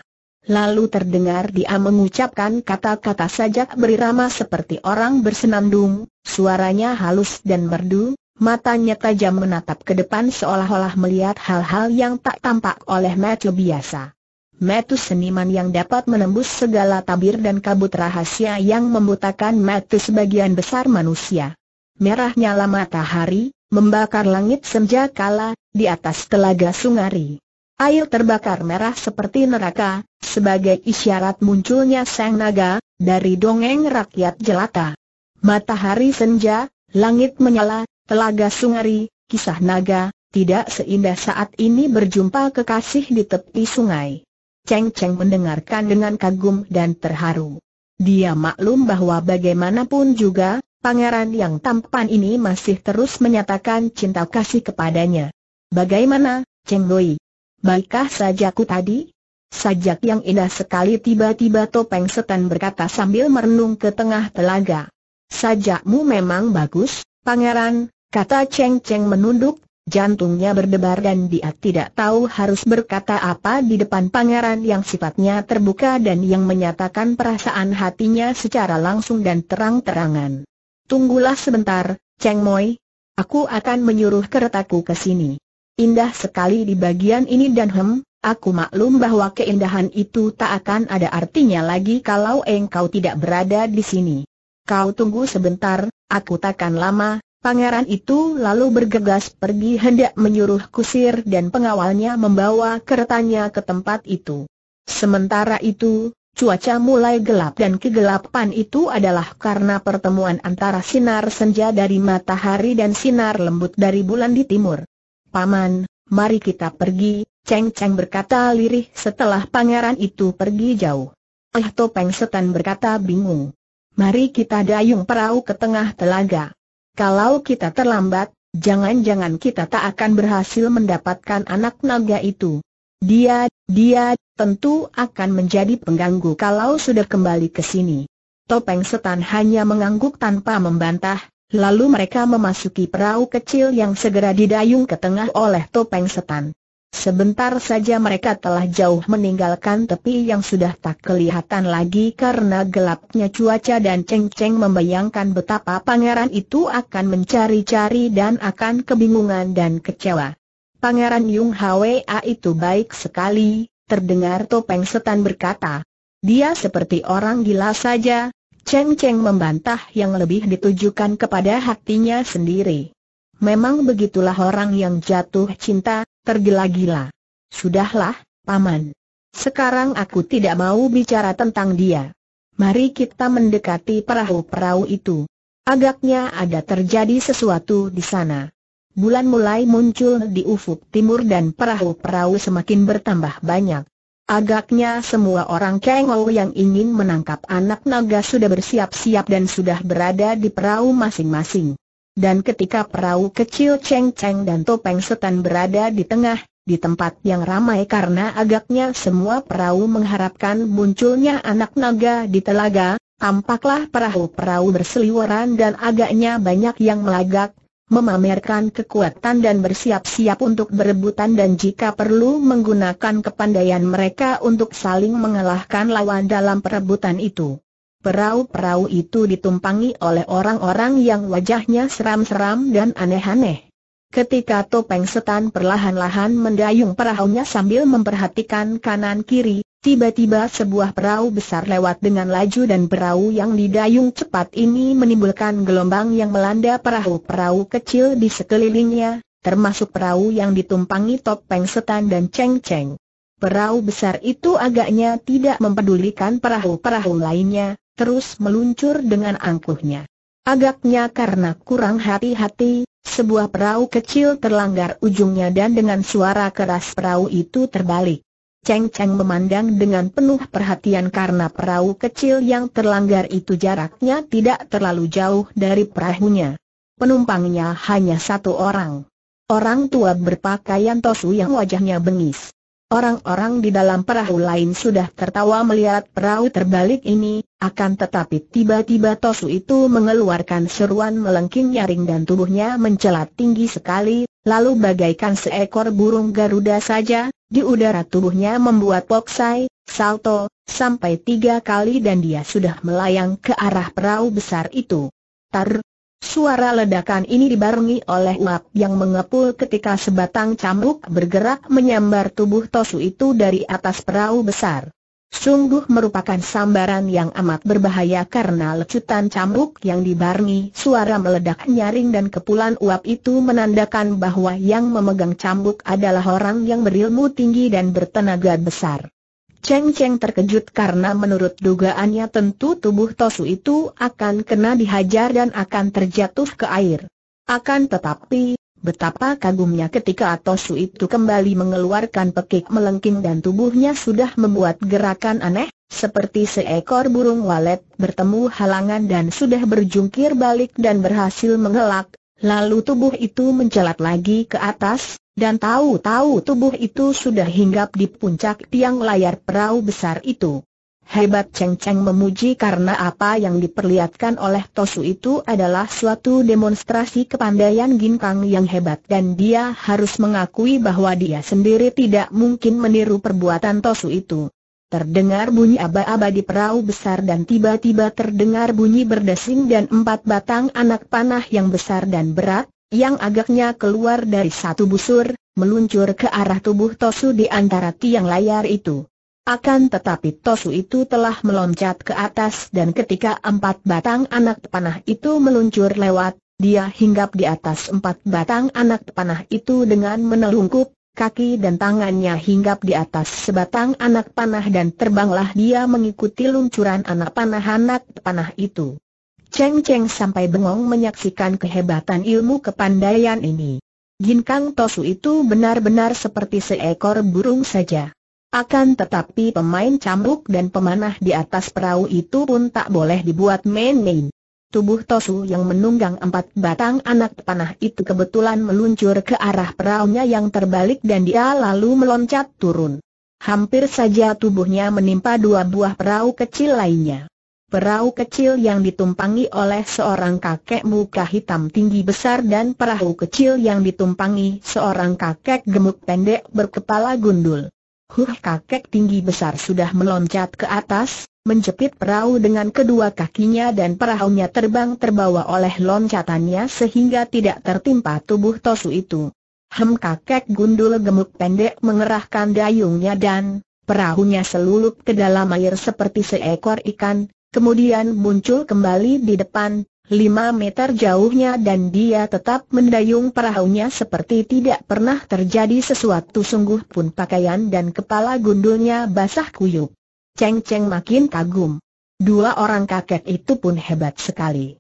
Lalu terdengar dia mengucapkan kata-kata sajak berirama seperti orang bersenandung, suaranya halus dan merdu, Matanya tajam menatap ke depan seolah-olah melihat hal-hal yang tak tampak oleh mata biasa. Matthew seniman yang dapat menembus segala tabir dan kabut rahasia yang membutakan mata sebagian besar manusia. Merah nyala matahari, membakar langit senja kala, di atas telaga Sungari. Air terbakar merah seperti neraka, sebagai isyarat munculnya sang naga, dari dongeng rakyat jelata. Matahari senja, langit menyala, Telaga Sungari, kisah naga, tidak seindah saat ini berjumpa kekasih di tepi sungai. Cheng Cheng mendengarkan dengan kagum dan terharu. Dia maklum bahwa bagaimanapun juga, pangeran yang tampan ini masih terus menyatakan cinta kasih kepadanya. Bagaimana, Cheng Doi? Baikkah sajaku tadi? Sajak yang indah sekali tiba-tiba topeng setan berkata sambil merenung ke tengah telaga. Sajakmu memang bagus, pangeran, Kata Cheng Cheng menunduk, jantungnya berdebar dan dia tidak tahu harus berkata apa di depan pangeran yang sifatnya terbuka dan yang menyatakan perasaan hatinya secara langsung dan terang-terangan. Tunggulah sebentar, Cheng Moi. Aku akan menyuruh keretaku ke sini. Indah sekali di bagian ini dan hem, Aku maklum bahwa keindahan itu tak akan ada artinya lagi kalau engkau tidak berada di sini. Kau tunggu sebentar, aku takkan lama, Pangeran itu lalu bergegas pergi hendak menyuruh kusir dan pengawalnya membawa keretanya ke tempat itu. Sementara itu, cuaca mulai gelap dan kegelapan itu adalah karena pertemuan antara sinar senja dari matahari dan sinar lembut dari bulan di timur. Paman, mari kita pergi, Cheng Cheng berkata lirih setelah pangeran itu pergi jauh. Eh Topeng Setan berkata bingung. Mari kita dayung perahu ke tengah telaga. Kalau kita terlambat, jangan-jangan kita tak akan berhasil mendapatkan anak naga itu. Dia, dia, tentu akan menjadi pengganggu kalau sudah kembali ke sini. Topeng setan hanya mengangguk tanpa membantah, lalu mereka memasuki perahu kecil yang segera didayung ke tengah oleh topeng setan. Sebentar saja mereka telah jauh meninggalkan tepi yang sudah tak kelihatan lagi karena gelapnya cuaca dan Ceng Ceng membayangkan betapa pangeran itu akan mencari-cari dan akan kebingungan dan kecewa. Pangeran Yung Hwa itu baik sekali, terdengar topeng setan berkata. Dia seperti orang gila saja, Ceng Ceng membantah yang lebih ditujukan kepada hatinya sendiri. Memang begitulah orang yang jatuh cinta, tergila-gila. Sudahlah, Paman. Sekarang aku tidak mau bicara tentang dia. Mari kita mendekati perahu-perahu itu. Agaknya ada terjadi sesuatu di sana. Bulan mulai muncul di ufuk timur dan perahu-perahu semakin bertambah banyak. Agaknya semua orang kengol yang ingin menangkap anak naga sudah bersiap-siap dan sudah berada di perahu masing-masing. Dan ketika perahu kecil Cheng Cheng dan Topeng Setan berada di tengah, di tempat yang ramai karena agaknya semua perahu mengharapkan munculnya anak naga di telaga, tampaklah perahu-perahu berseliweran dan agaknya banyak yang melagak, memamerkan kekuatan dan bersiap-siap untuk berebutan dan jika perlu menggunakan kepandaian mereka untuk saling mengalahkan lawan dalam perebutan itu. Perahu-perahu itu ditumpangi oleh orang-orang yang wajahnya seram-seram dan aneh-aneh. Ketika Topeng Setan perlahan-lahan mendayung perahunya sambil memperhatikan kanan-kiri, tiba-tiba sebuah perahu besar lewat dengan laju dan perahu yang didayung cepat ini menimbulkan gelombang yang melanda perahu-perahu kecil di sekelilingnya, termasuk perahu yang ditumpangi Topeng Setan dan Cheng Cheng. Perahu besar itu agaknya tidak mempedulikan perahu-perahu lainnya, terus meluncur dengan angkuhnya. Agaknya karena kurang hati-hati, sebuah perahu kecil terlanggar ujungnya dan dengan suara keras perahu itu terbalik. Cheng Cheng memandang dengan penuh perhatian karena perahu kecil yang terlanggar itu jaraknya tidak terlalu jauh dari perahunya. Penumpangnya hanya satu orang. Orang tua berpakaian tosu yang wajahnya bengis. Orang-orang di dalam perahu lain sudah tertawa melihat perahu terbalik ini, akan tetapi tiba-tiba Tosu itu mengeluarkan seruan melengking nyaring dan tubuhnya mencelat tinggi sekali, lalu bagaikan seekor burung Garuda saja, di udara tubuhnya membuat poksai, salto, sampai tiga kali dan dia sudah melayang ke arah perahu besar itu. Tar, Suara ledakan ini dibarengi oleh uap yang mengepul ketika sebatang cambuk bergerak menyambar tubuh Tosu itu dari atas perahu besar. Sungguh merupakan sambaran yang amat berbahaya karena lecutan cambuk yang dibarengi suara meledak nyaring dan kepulan uap itu menandakan bahwa yang memegang cambuk adalah orang yang berilmu tinggi dan bertenaga besar. Cheng Cheng terkejut karena menurut dugaannya tentu tubuh Tosu itu akan kena dihajar dan akan terjatuh ke air. Akan tetapi, Betapa kagumnya ketika Tosu itu kembali mengeluarkan pekik melengking dan tubuhnya sudah membuat gerakan aneh, seperti seekor burung walet bertemu halangan dan sudah berjungkir balik dan berhasil mengelak, lalu tubuh itu mencelat lagi ke atas, dan tahu-tahu tubuh itu sudah hinggap di puncak tiang layar perahu besar itu. Hebat Cheng Cheng memuji karena apa yang diperlihatkan oleh Tosu itu adalah suatu demonstrasi kepandaian Ginkang yang hebat dan dia harus mengakui bahwa dia sendiri tidak mungkin meniru perbuatan Tosu itu. Terdengar bunyi aba-aba di perahu besar dan tiba-tiba terdengar bunyi berdesing dan empat batang anak panah yang besar dan berat, yang agaknya keluar dari satu busur, meluncur ke arah tubuh Tosu di antara tiang layar itu. Akan tetapi Tosu itu telah meloncat ke atas dan ketika empat batang anak panah itu meluncur lewat, dia hinggap di atas empat batang anak panah itu dengan menelungkup, kaki dan tangannya hinggap di atas sebatang anak panah dan terbanglah dia mengikuti luncuran anak panah-anak panah itu. Cheng Cheng sampai bengong menyaksikan kehebatan ilmu kepandaian ini. Jin Kang Tosu itu benar-benar seperti seekor burung saja. Akan tetapi pemain cambuk dan pemanah di atas perahu itu pun tak boleh dibuat main-main. Tubuh Tosu yang menunggang empat batang anak panah itu kebetulan meluncur ke arah perahunya yang terbalik dan dia lalu meloncat turun. Hampir saja tubuhnya menimpa dua buah perahu kecil lainnya. Perahu kecil yang ditumpangi oleh seorang kakek muka hitam tinggi besar dan perahu kecil yang ditumpangi seorang kakek gemuk pendek berkepala gundul. Huh kakek tinggi besar sudah meloncat ke atas, menjepit perahu dengan kedua kakinya dan perahunya terbang terbawa oleh loncatannya sehingga tidak tertimpa tubuh Tosu itu. Hem kakek gundul gemuk pendek mengerahkan dayungnya dan perahunya selulup ke dalam air seperti seekor ikan, kemudian muncul kembali di depan, lima meter jauhnya dan dia tetap mendayung perahunya seperti tidak pernah terjadi sesuatu sungguh pun pakaian dan kepala gundulnya basah kuyup. Ceng Ceng makin kagum. Dua orang kakek itu pun hebat sekali.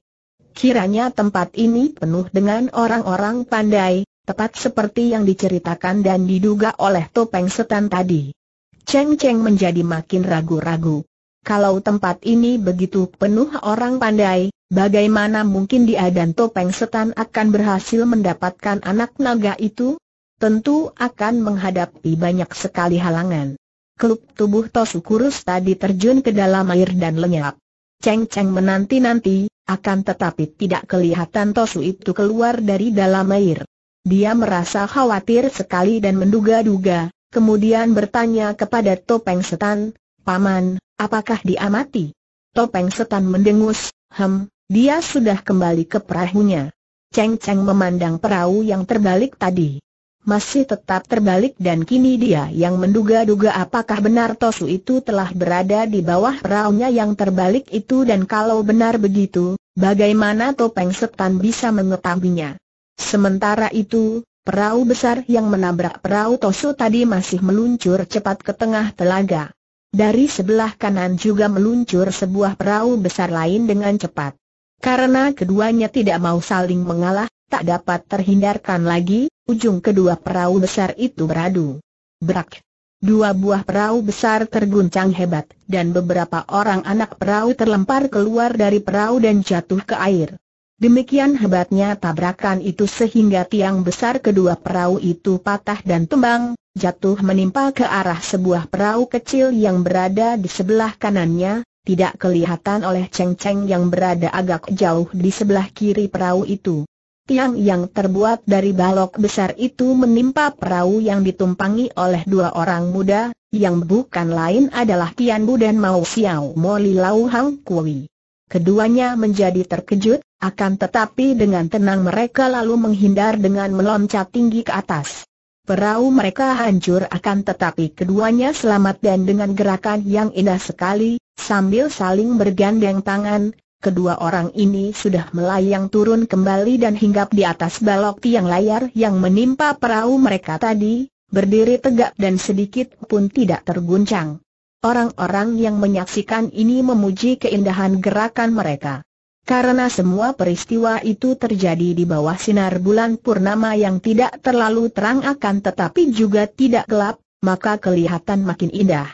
Kiranya tempat ini penuh dengan orang-orang pandai, tepat seperti yang diceritakan dan diduga oleh topeng setan tadi. Ceng Ceng menjadi makin ragu-ragu. Kalau tempat ini begitu penuh orang pandai, bagaimana mungkin dia dan topeng setan akan berhasil mendapatkan anak naga itu? Tentu akan menghadapi banyak sekali halangan. Klub tubuh Tosu Kurus tadi terjun ke dalam air dan lenyap. Ceng-ceng menanti-nanti, akan tetapi tidak kelihatan Tosu itu keluar dari dalam air. Dia merasa khawatir sekali dan menduga-duga, kemudian bertanya kepada topeng setan, Paman, apakah dia mati? Topeng setan mendengus, hem, dia sudah kembali ke perahunya. Ceng Ceng memandang perahu yang terbalik tadi. Masih tetap terbalik dan kini dia yang menduga-duga apakah benar Tosu itu telah berada di bawah perahunya yang terbalik itu dan kalau benar begitu, bagaimana topeng setan bisa mengetahuinya. Sementara itu, perahu besar yang menabrak perahu Tosu tadi masih meluncur cepat ke tengah telaga. Dari sebelah kanan juga meluncur sebuah perahu besar lain dengan cepat. Karena keduanya tidak mau saling mengalah, tak dapat terhindarkan lagi, ujung kedua perahu besar itu beradu. Berak. Dua buah perahu besar terguncang hebat, dan beberapa orang anak perahu terlempar keluar dari perahu dan jatuh ke air. Demikian hebatnya tabrakan itu sehingga tiang besar kedua perahu itu patah dan tumbang, jatuh menimpa ke arah sebuah perahu kecil yang berada di sebelah kanannya, tidak kelihatan oleh Cheng Cheng yang berada agak jauh di sebelah kiri perahu itu. Tiang yang terbuat dari balok besar itu menimpa perahu yang ditumpangi oleh dua orang muda, yang bukan lain adalah Tian Bu dan Mao Xiao Mo Li Lau Hang Kui. Keduanya menjadi terkejut, akan tetapi dengan tenang mereka lalu menghindar dengan meloncat tinggi ke atas. Perahu mereka hancur akan tetapi keduanya selamat dan dengan gerakan yang indah sekali, sambil saling bergandeng tangan, kedua orang ini sudah melayang turun kembali dan hinggap di atas balok tiang layar yang menimpa perahu mereka tadi, berdiri tegak dan sedikit pun tidak terguncang. Orang-orang yang menyaksikan ini memuji keindahan gerakan mereka karena semua peristiwa itu terjadi di bawah sinar bulan purnama yang tidak terlalu terang akan tetapi juga tidak gelap, maka kelihatan makin indah.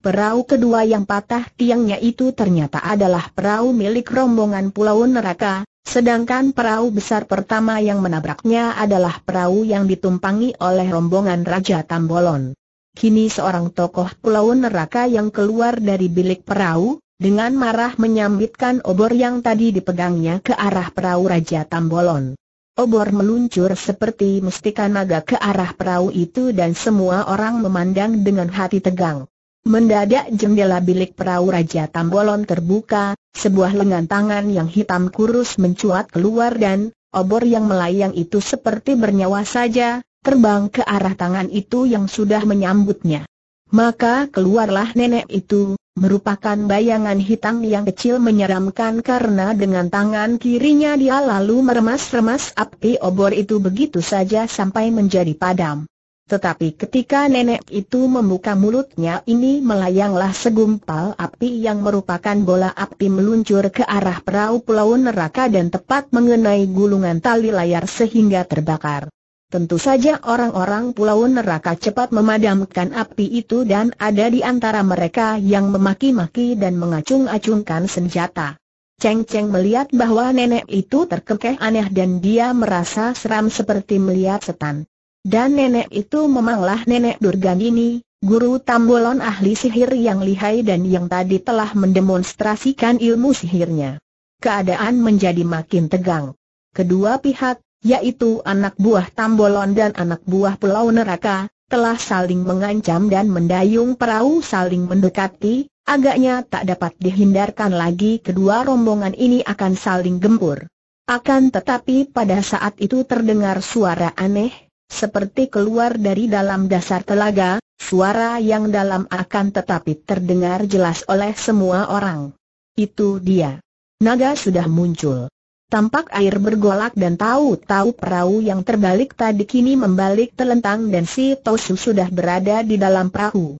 Perahu kedua yang patah tiangnya itu ternyata adalah perahu milik rombongan Pulau Neraka, sedangkan perahu besar pertama yang menabraknya adalah perahu yang ditumpangi oleh rombongan Raja Tambolon. Kini seorang tokoh Pulau Neraka yang keluar dari bilik perahu, dengan marah menyambitkan obor yang tadi dipegangnya ke arah perahu Raja Tambolon. Obor meluncur seperti mustika naga ke arah perahu itu dan semua orang memandang dengan hati tegang. Mendadak jendela bilik perahu Raja Tambolon terbuka, sebuah lengan tangan yang hitam kurus mencuat keluar dan, obor yang melayang itu seperti bernyawa saja, terbang ke arah tangan itu yang sudah menyambutnya. Maka keluarlah nenek itu, merupakan bayangan hitam yang kecil menyeramkan karena dengan tangan kirinya dia lalu meremas-remas api obor itu begitu saja sampai menjadi padam. Tetapi ketika nenek itu membuka mulutnya ini melayanglah segumpal api yang merupakan bola api meluncur ke arah perahu pulau neraka dan tepat mengenai gulungan tali layar sehingga terbakar. Tentu saja orang-orang pulau neraka cepat memadamkan api itu dan ada di antara mereka yang memaki-maki dan mengacung-acungkan senjata. Cheng ceng melihat bahwa nenek itu terkekeh aneh dan dia merasa seram seperti melihat setan. Dan nenek itu memanglah nenek ini, guru tambolon ahli sihir yang lihai dan yang tadi telah mendemonstrasikan ilmu sihirnya. Keadaan menjadi makin tegang. Kedua pihak yaitu anak buah Tambolon dan anak buah Pulau Neraka, telah saling mengancam dan mendayung perahu saling mendekati, agaknya tak dapat dihindarkan lagi kedua rombongan ini akan saling gempur. Akan tetapi pada saat itu terdengar suara aneh, seperti keluar dari dalam dasar telaga, suara yang dalam akan tetapi terdengar jelas oleh semua orang. Itu dia. Naga sudah muncul. Tampak air bergolak dan tahu-tahu perahu yang terbalik tadi kini membalik telentang dan si Tosu sudah berada di dalam perahu.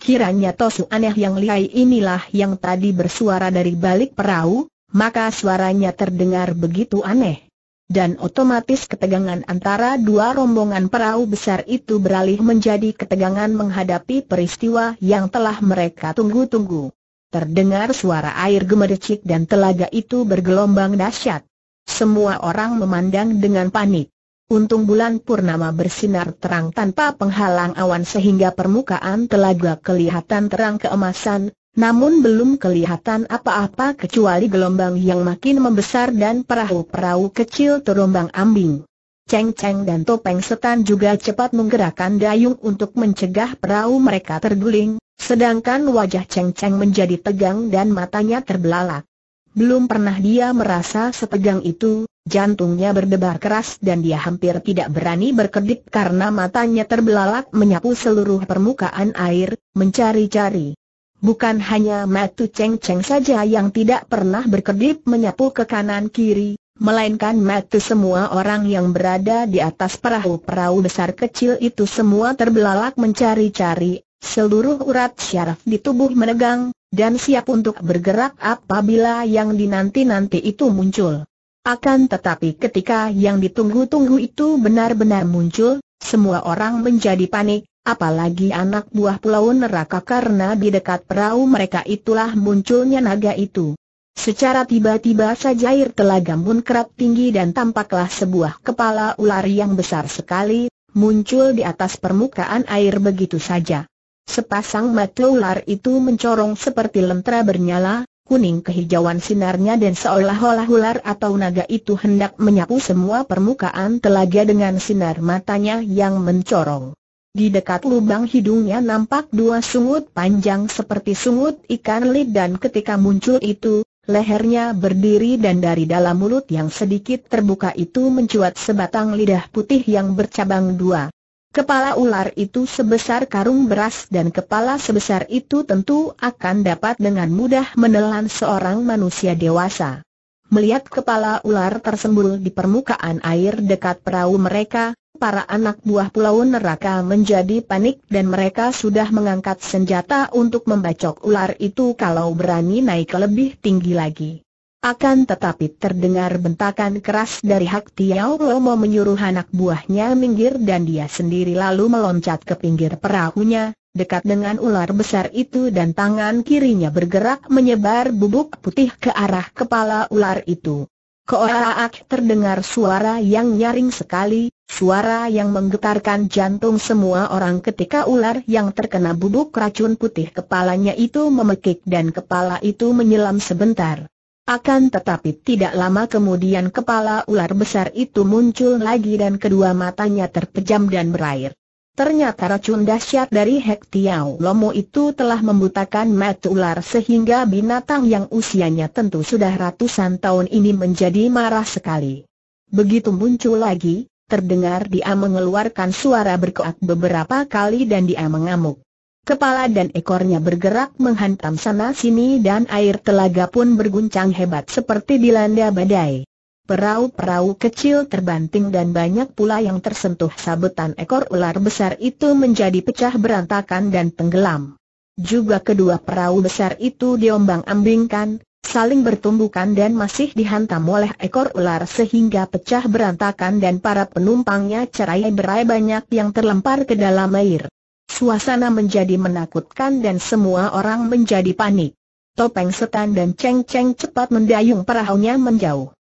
Kiranya Tosu aneh yang lihai inilah yang tadi bersuara dari balik perahu, maka suaranya terdengar begitu aneh. Dan otomatis ketegangan antara dua rombongan perahu besar itu beralih menjadi ketegangan menghadapi peristiwa yang telah mereka tunggu-tunggu. Terdengar suara air gemericik dan telaga itu bergelombang dahsyat. Semua orang memandang dengan panik. Untung bulan purnama bersinar terang tanpa penghalang awan sehingga permukaan telaga kelihatan terang keemasan, namun belum kelihatan apa-apa kecuali gelombang yang makin membesar dan perahu-perahu kecil terombang ambing. Ceng Ceng dan Topeng Setan juga cepat menggerakkan dayung untuk mencegah perahu mereka terguling, sedangkan wajah Ceng Ceng menjadi tegang dan matanya terbelalak. Belum pernah dia merasa setegang itu, jantungnya berdebar keras dan dia hampir tidak berani berkedip karena matanya terbelalak menyapu seluruh permukaan air, mencari-cari. Bukan hanya Matu Cheng Cheng saja yang tidak pernah berkedip menyapu ke kanan kiri, melainkan Matu semua orang yang berada di atas perahu-perahu besar kecil itu semua terbelalak mencari-cari, seluruh urat syaraf di tubuh menegang, dan siap untuk bergerak apabila yang dinanti-nanti itu muncul. Akan tetapi ketika yang ditunggu-tunggu itu benar-benar muncul, semua orang menjadi panik, apalagi anak buah pulau neraka karena di dekat perahu mereka itulah munculnya naga itu. Secara tiba-tiba saja air telaga kerap tinggi dan tampaklah sebuah kepala ular yang besar sekali, muncul di atas permukaan air begitu saja. Sepasang mata ular itu mencorong seperti lentera bernyala, kuning kehijauan sinarnya dan seolah-olah ular atau naga itu hendak menyapu semua permukaan telaga dengan sinar matanya yang mencorong. Di dekat lubang hidungnya nampak dua sungut panjang seperti sungut ikan lid dan ketika muncul itu, lehernya berdiri dan dari dalam mulut yang sedikit terbuka itu mencuat sebatang lidah putih yang bercabang dua. Kepala ular itu sebesar karung beras dan kepala sebesar itu tentu akan dapat dengan mudah menelan seorang manusia dewasa. Melihat kepala ular tersembul di permukaan air dekat perahu mereka, para anak buah pulau neraka menjadi panik dan mereka sudah mengangkat senjata untuk membacok ular itu kalau berani naik lebih tinggi lagi. Akan tetapi terdengar bentakan keras dari Hak Tiao Lomo menyuruh anak buahnya minggir dan dia sendiri lalu meloncat ke pinggir perahunya, dekat dengan ular besar itu dan tangan kirinya bergerak menyebar bubuk putih ke arah kepala ular itu. Koaak terdengar suara yang nyaring sekali, suara yang menggetarkan jantung semua orang ketika ular yang terkena bubuk racun putih kepalanya itu memekik dan kepala itu menyelam sebentar. Akan tetapi tidak lama kemudian kepala ular besar itu muncul lagi dan kedua matanya terpejam dan berair. Ternyata racun dahsyat dari Hek Tiao Lomo itu telah membutakan mata ular sehingga binatang yang usianya tentu sudah ratusan tahun ini menjadi marah sekali. Begitu muncul lagi, terdengar dia mengeluarkan suara berkoak beberapa kali dan dia mengamuk. Kepala dan ekornya bergerak menghantam sana-sini dan air telaga pun berguncang hebat seperti dilanda badai. Perahu-perahu kecil terbanting dan banyak pula yang tersentuh sabetan ekor ular besar itu menjadi pecah berantakan dan tenggelam. Juga kedua perahu besar itu diombang-ambingkan, saling bertumbukan dan masih dihantam oleh ekor ular sehingga pecah berantakan dan para penumpangnya cerai berai banyak yang terlempar ke dalam air. Suasana menjadi menakutkan dan semua orang menjadi panik. Topeng setan dan Cheng Cheng cepat mendayung perahunya menjauh.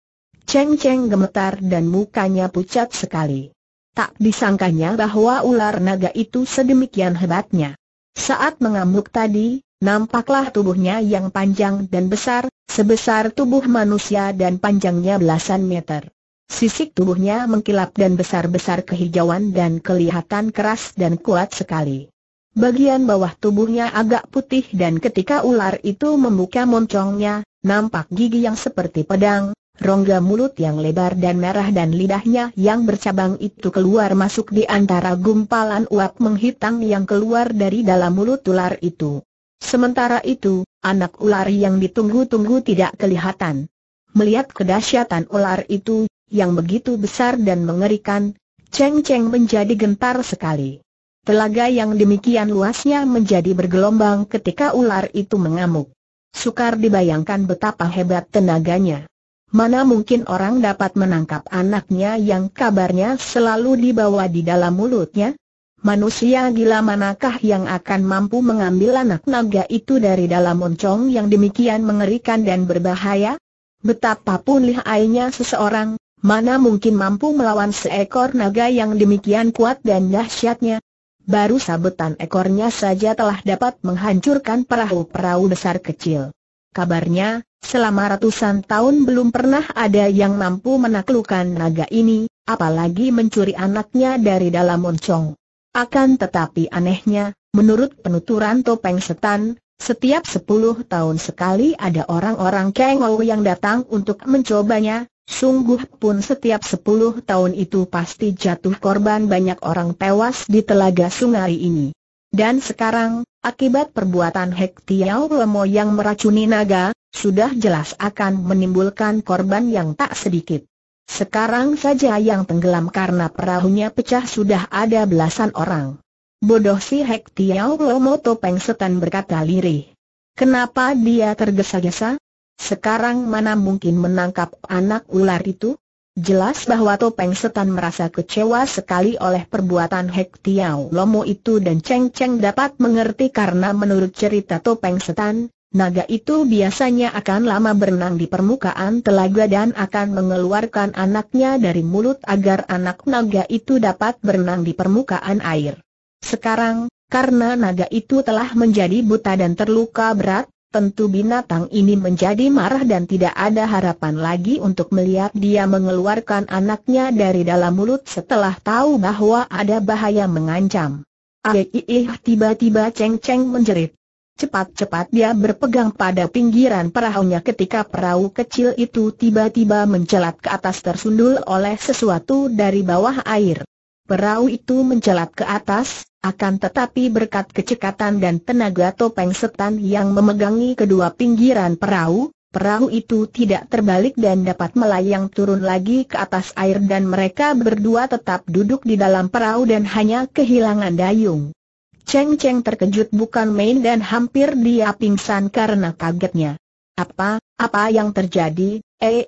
Cheng Cheng gemetar dan mukanya pucat sekali. Tak disangkanya bahwa ular naga itu sedemikian hebatnya. Saat mengamuk tadi, nampaklah tubuhnya yang panjang dan besar, sebesar tubuh manusia dan panjangnya belasan meter. Sisik tubuhnya mengkilap dan besar-besar kehijauan dan kelihatan keras dan kuat sekali. Bagian bawah tubuhnya agak putih dan ketika ular itu membuka moncongnya, nampak gigi yang seperti pedang, rongga mulut yang lebar dan merah dan lidahnya yang bercabang itu keluar masuk di antara gumpalan uap menghitam yang keluar dari dalam mulut ular itu. Sementara itu, anak ular yang ditunggu-tunggu tidak kelihatan. Melihat kedahsyatan ular itu, yang begitu besar dan mengerikan, Cheng Cheng menjadi gentar sekali. Telaga yang demikian luasnya menjadi bergelombang ketika ular itu mengamuk. Sukar dibayangkan betapa hebat tenaganya. Mana mungkin orang dapat menangkap anaknya yang kabarnya selalu dibawa di dalam mulutnya? Manusia gila manakah yang akan mampu mengambil anak naga itu dari dalam moncong yang demikian mengerikan dan berbahaya? Betapapun lihainya seseorang, Mana mungkin mampu melawan seekor naga yang demikian kuat dan dahsyatnya? Baru sabetan ekornya saja telah dapat menghancurkan perahu-perahu besar kecil. Kabarnya, selama ratusan tahun belum pernah ada yang mampu menaklukkan naga ini, apalagi mencuri anaknya dari dalam moncong. Akan tetapi anehnya, menurut penuturan topeng setan, setiap sepuluh tahun sekali ada orang-orang kengau yang datang untuk mencobanya, Sungguh pun setiap sepuluh tahun itu pasti jatuh korban banyak orang tewas di telaga sungai ini. Dan sekarang, akibat perbuatan Hek Lemo yang meracuni naga, sudah jelas akan menimbulkan korban yang tak sedikit. Sekarang saja yang tenggelam karena perahunya pecah sudah ada belasan orang. Bodoh si Hek Tiao Topeng Setan berkata lirih. Kenapa dia tergesa-gesa? Sekarang mana mungkin menangkap anak ular itu? Jelas bahwa Topeng Setan merasa kecewa sekali oleh perbuatan Hek Tiao Lomo itu dan Cheng Cheng dapat mengerti karena menurut cerita Topeng Setan, naga itu biasanya akan lama berenang di permukaan telaga dan akan mengeluarkan anaknya dari mulut agar anak naga itu dapat berenang di permukaan air. Sekarang, karena naga itu telah menjadi buta dan terluka berat, tentu binatang ini menjadi marah dan tidak ada harapan lagi untuk melihat dia mengeluarkan anaknya dari dalam mulut setelah tahu bahwa ada bahaya mengancam. Aiih tiba-tiba ceng-ceng menjerit. Cepat-cepat dia berpegang pada pinggiran perahunya ketika perahu kecil itu tiba-tiba mencelat ke atas tersundul oleh sesuatu dari bawah air. Perahu itu mencelat ke atas, akan tetapi berkat kecekatan dan tenaga topeng setan yang memegangi kedua pinggiran perahu, perahu itu tidak terbalik dan dapat melayang turun lagi ke atas air dan mereka berdua tetap duduk di dalam perahu dan hanya kehilangan dayung. Cheng Cheng terkejut bukan main dan hampir dia pingsan karena kagetnya. Apa, apa yang terjadi? Eh,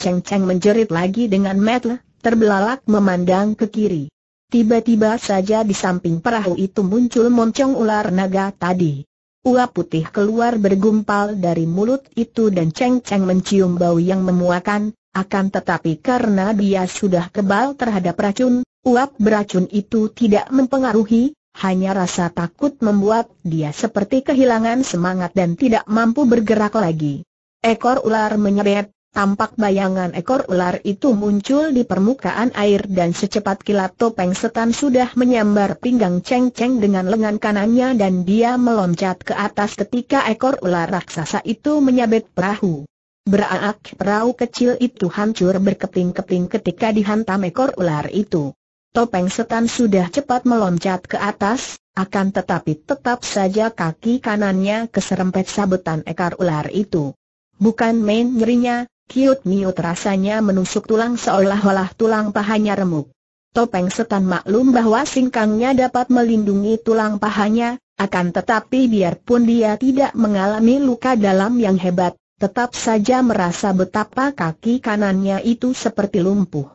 Cheng Cheng menjerit lagi dengan metel, terbelalak memandang ke kiri. Tiba-tiba saja di samping perahu itu muncul moncong ular naga tadi. Uap putih keluar bergumpal dari mulut itu dan ceng-ceng mencium bau yang memuakan, akan tetapi karena dia sudah kebal terhadap racun, uap beracun itu tidak mempengaruhi, hanya rasa takut membuat dia seperti kehilangan semangat dan tidak mampu bergerak lagi. Ekor ular menyeret, Tampak bayangan ekor ular itu muncul di permukaan air dan secepat kilat topeng setan sudah menyambar pinggang Cheng Cheng dengan lengan kanannya dan dia meloncat ke atas ketika ekor ular raksasa itu menyabet perahu. Beraak perahu kecil itu hancur berkeping-keping ketika dihantam ekor ular itu. Topeng setan sudah cepat meloncat ke atas, akan tetapi tetap saja kaki kanannya keserempet sabetan ekor ular itu. Bukan main nyerinya, Kiut Miut rasanya menusuk tulang seolah-olah tulang pahanya remuk. Topeng setan maklum bahwa singkangnya dapat melindungi tulang pahanya, akan tetapi biarpun dia tidak mengalami luka dalam yang hebat, tetap saja merasa betapa kaki kanannya itu seperti lumpuh.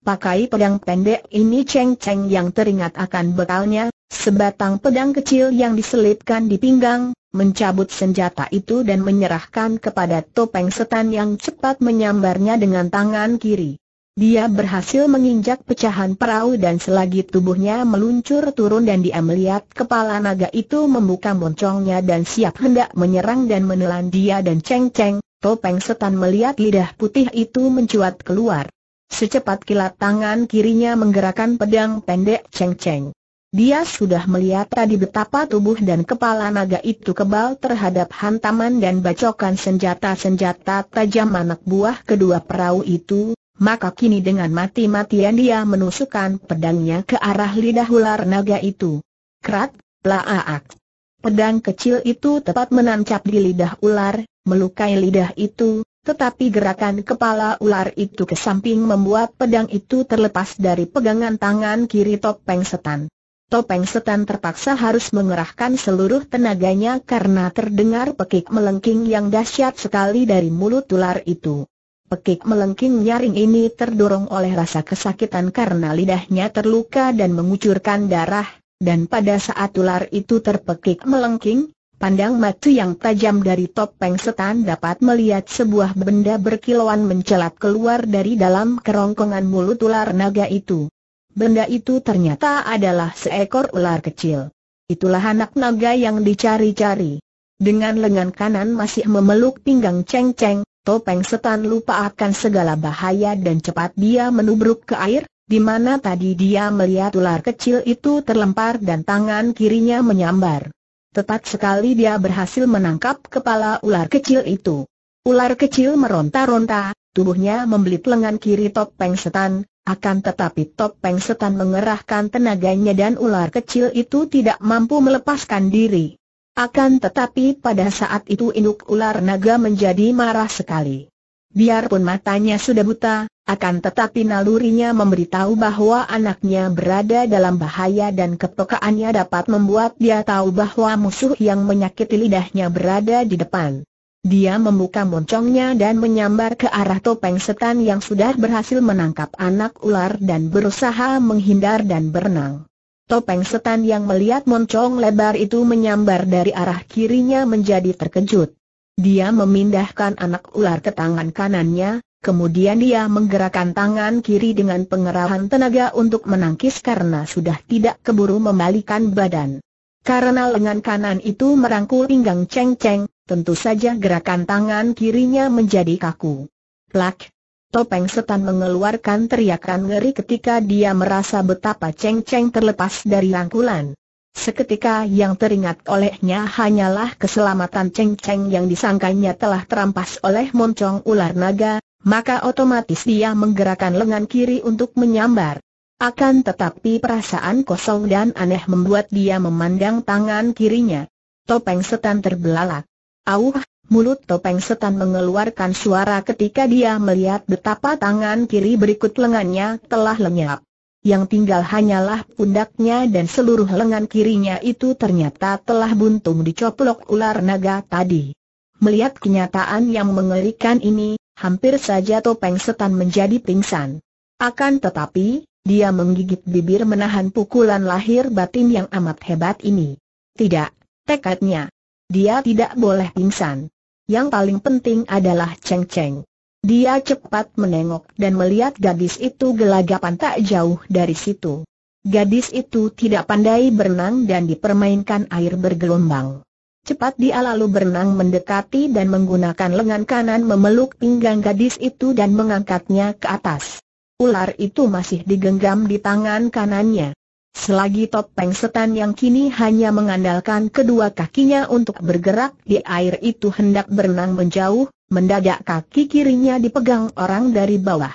Pakai pedang pendek ini Cheng Cheng yang teringat akan bekalnya, sebatang pedang kecil yang diselipkan di pinggang, mencabut senjata itu dan menyerahkan kepada topeng setan yang cepat menyambarnya dengan tangan kiri. Dia berhasil menginjak pecahan perahu dan selagi tubuhnya meluncur turun dan dia melihat kepala naga itu membuka moncongnya dan siap hendak menyerang dan menelan dia dan Cheng Cheng, topeng setan melihat lidah putih itu mencuat keluar. Secepat kilat tangan kirinya menggerakkan pedang pendek ceng-ceng. Dia sudah melihat tadi betapa tubuh dan kepala naga itu kebal terhadap hantaman dan bacokan senjata-senjata tajam anak buah kedua perahu itu, maka kini dengan mati-matian dia menusukkan pedangnya ke arah lidah ular naga itu. Krat, plaaak. Pedang kecil itu tepat menancap di lidah ular, melukai lidah itu, tetapi gerakan kepala ular itu ke samping membuat pedang itu terlepas dari pegangan tangan kiri topeng setan. Topeng setan terpaksa harus mengerahkan seluruh tenaganya karena terdengar pekik melengking yang dahsyat sekali dari mulut ular itu. Pekik melengking nyaring ini terdorong oleh rasa kesakitan karena lidahnya terluka dan mengucurkan darah, dan pada saat ular itu terpekik melengking, Pandang mata yang tajam dari topeng setan dapat melihat sebuah benda berkilauan mencelat keluar dari dalam kerongkongan mulut ular naga itu. Benda itu ternyata adalah seekor ular kecil. Itulah anak naga yang dicari-cari. Dengan lengan kanan masih memeluk pinggang Ceng Ceng, topeng setan lupa akan segala bahaya dan cepat dia menubruk ke air, di mana tadi dia melihat ular kecil itu terlempar dan tangan kirinya menyambar. Tepat sekali dia berhasil menangkap kepala ular kecil itu. Ular kecil meronta-ronta, tubuhnya membelit lengan kiri topeng setan, akan tetapi topeng setan mengerahkan tenaganya dan ular kecil itu tidak mampu melepaskan diri. Akan tetapi pada saat itu induk ular naga menjadi marah sekali. Biarpun matanya sudah buta, akan tetapi nalurinya memberitahu bahwa anaknya berada dalam bahaya dan kepekaannya dapat membuat dia tahu bahwa musuh yang menyakiti lidahnya berada di depan. Dia membuka moncongnya dan menyambar ke arah topeng setan yang sudah berhasil menangkap anak ular dan berusaha menghindar dan berenang. Topeng setan yang melihat moncong lebar itu menyambar dari arah kirinya menjadi terkejut. Dia memindahkan anak ular ke tangan kanannya, Kemudian dia menggerakkan tangan kiri dengan pengerahan tenaga untuk menangkis karena sudah tidak keburu membalikan badan. Karena lengan kanan itu merangkul pinggang Cheng Cheng, tentu saja gerakan tangan kirinya menjadi kaku. Plak! Topeng setan mengeluarkan teriakan ngeri ketika dia merasa betapa Cheng Cheng terlepas dari rangkulan. Seketika yang teringat olehnya hanyalah keselamatan Cheng Cheng yang disangkanya telah terampas oleh moncong ular naga, maka otomatis dia menggerakkan lengan kiri untuk menyambar. Akan tetapi perasaan kosong dan aneh membuat dia memandang tangan kirinya. Topeng setan terbelalak. Auh, mulut topeng setan mengeluarkan suara ketika dia melihat betapa tangan kiri berikut lengannya telah lenyap. Yang tinggal hanyalah pundaknya dan seluruh lengan kirinya itu ternyata telah buntung dicoplok ular naga tadi. Melihat kenyataan yang mengerikan ini, hampir saja topeng setan menjadi pingsan. Akan tetapi, dia menggigit bibir menahan pukulan lahir batin yang amat hebat ini. Tidak, tekadnya. Dia tidak boleh pingsan. Yang paling penting adalah Cheng Cheng. Dia cepat menengok dan melihat gadis itu gelagapan tak jauh dari situ. Gadis itu tidak pandai berenang dan dipermainkan air bergelombang. Cepat dia lalu berenang mendekati dan menggunakan lengan kanan memeluk pinggang gadis itu dan mengangkatnya ke atas. Ular itu masih digenggam di tangan kanannya. Selagi topeng setan yang kini hanya mengandalkan kedua kakinya untuk bergerak di air itu hendak berenang menjauh, mendadak kaki kirinya dipegang orang dari bawah.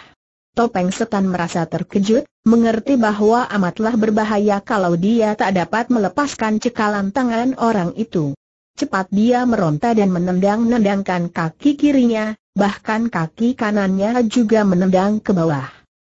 Topeng setan merasa terkejut, mengerti bahwa amatlah berbahaya kalau dia tak dapat melepaskan cekalan tangan orang itu. Cepat dia meronta dan menendang-nendangkan kaki kirinya, bahkan kaki kanannya juga menendang ke bawah.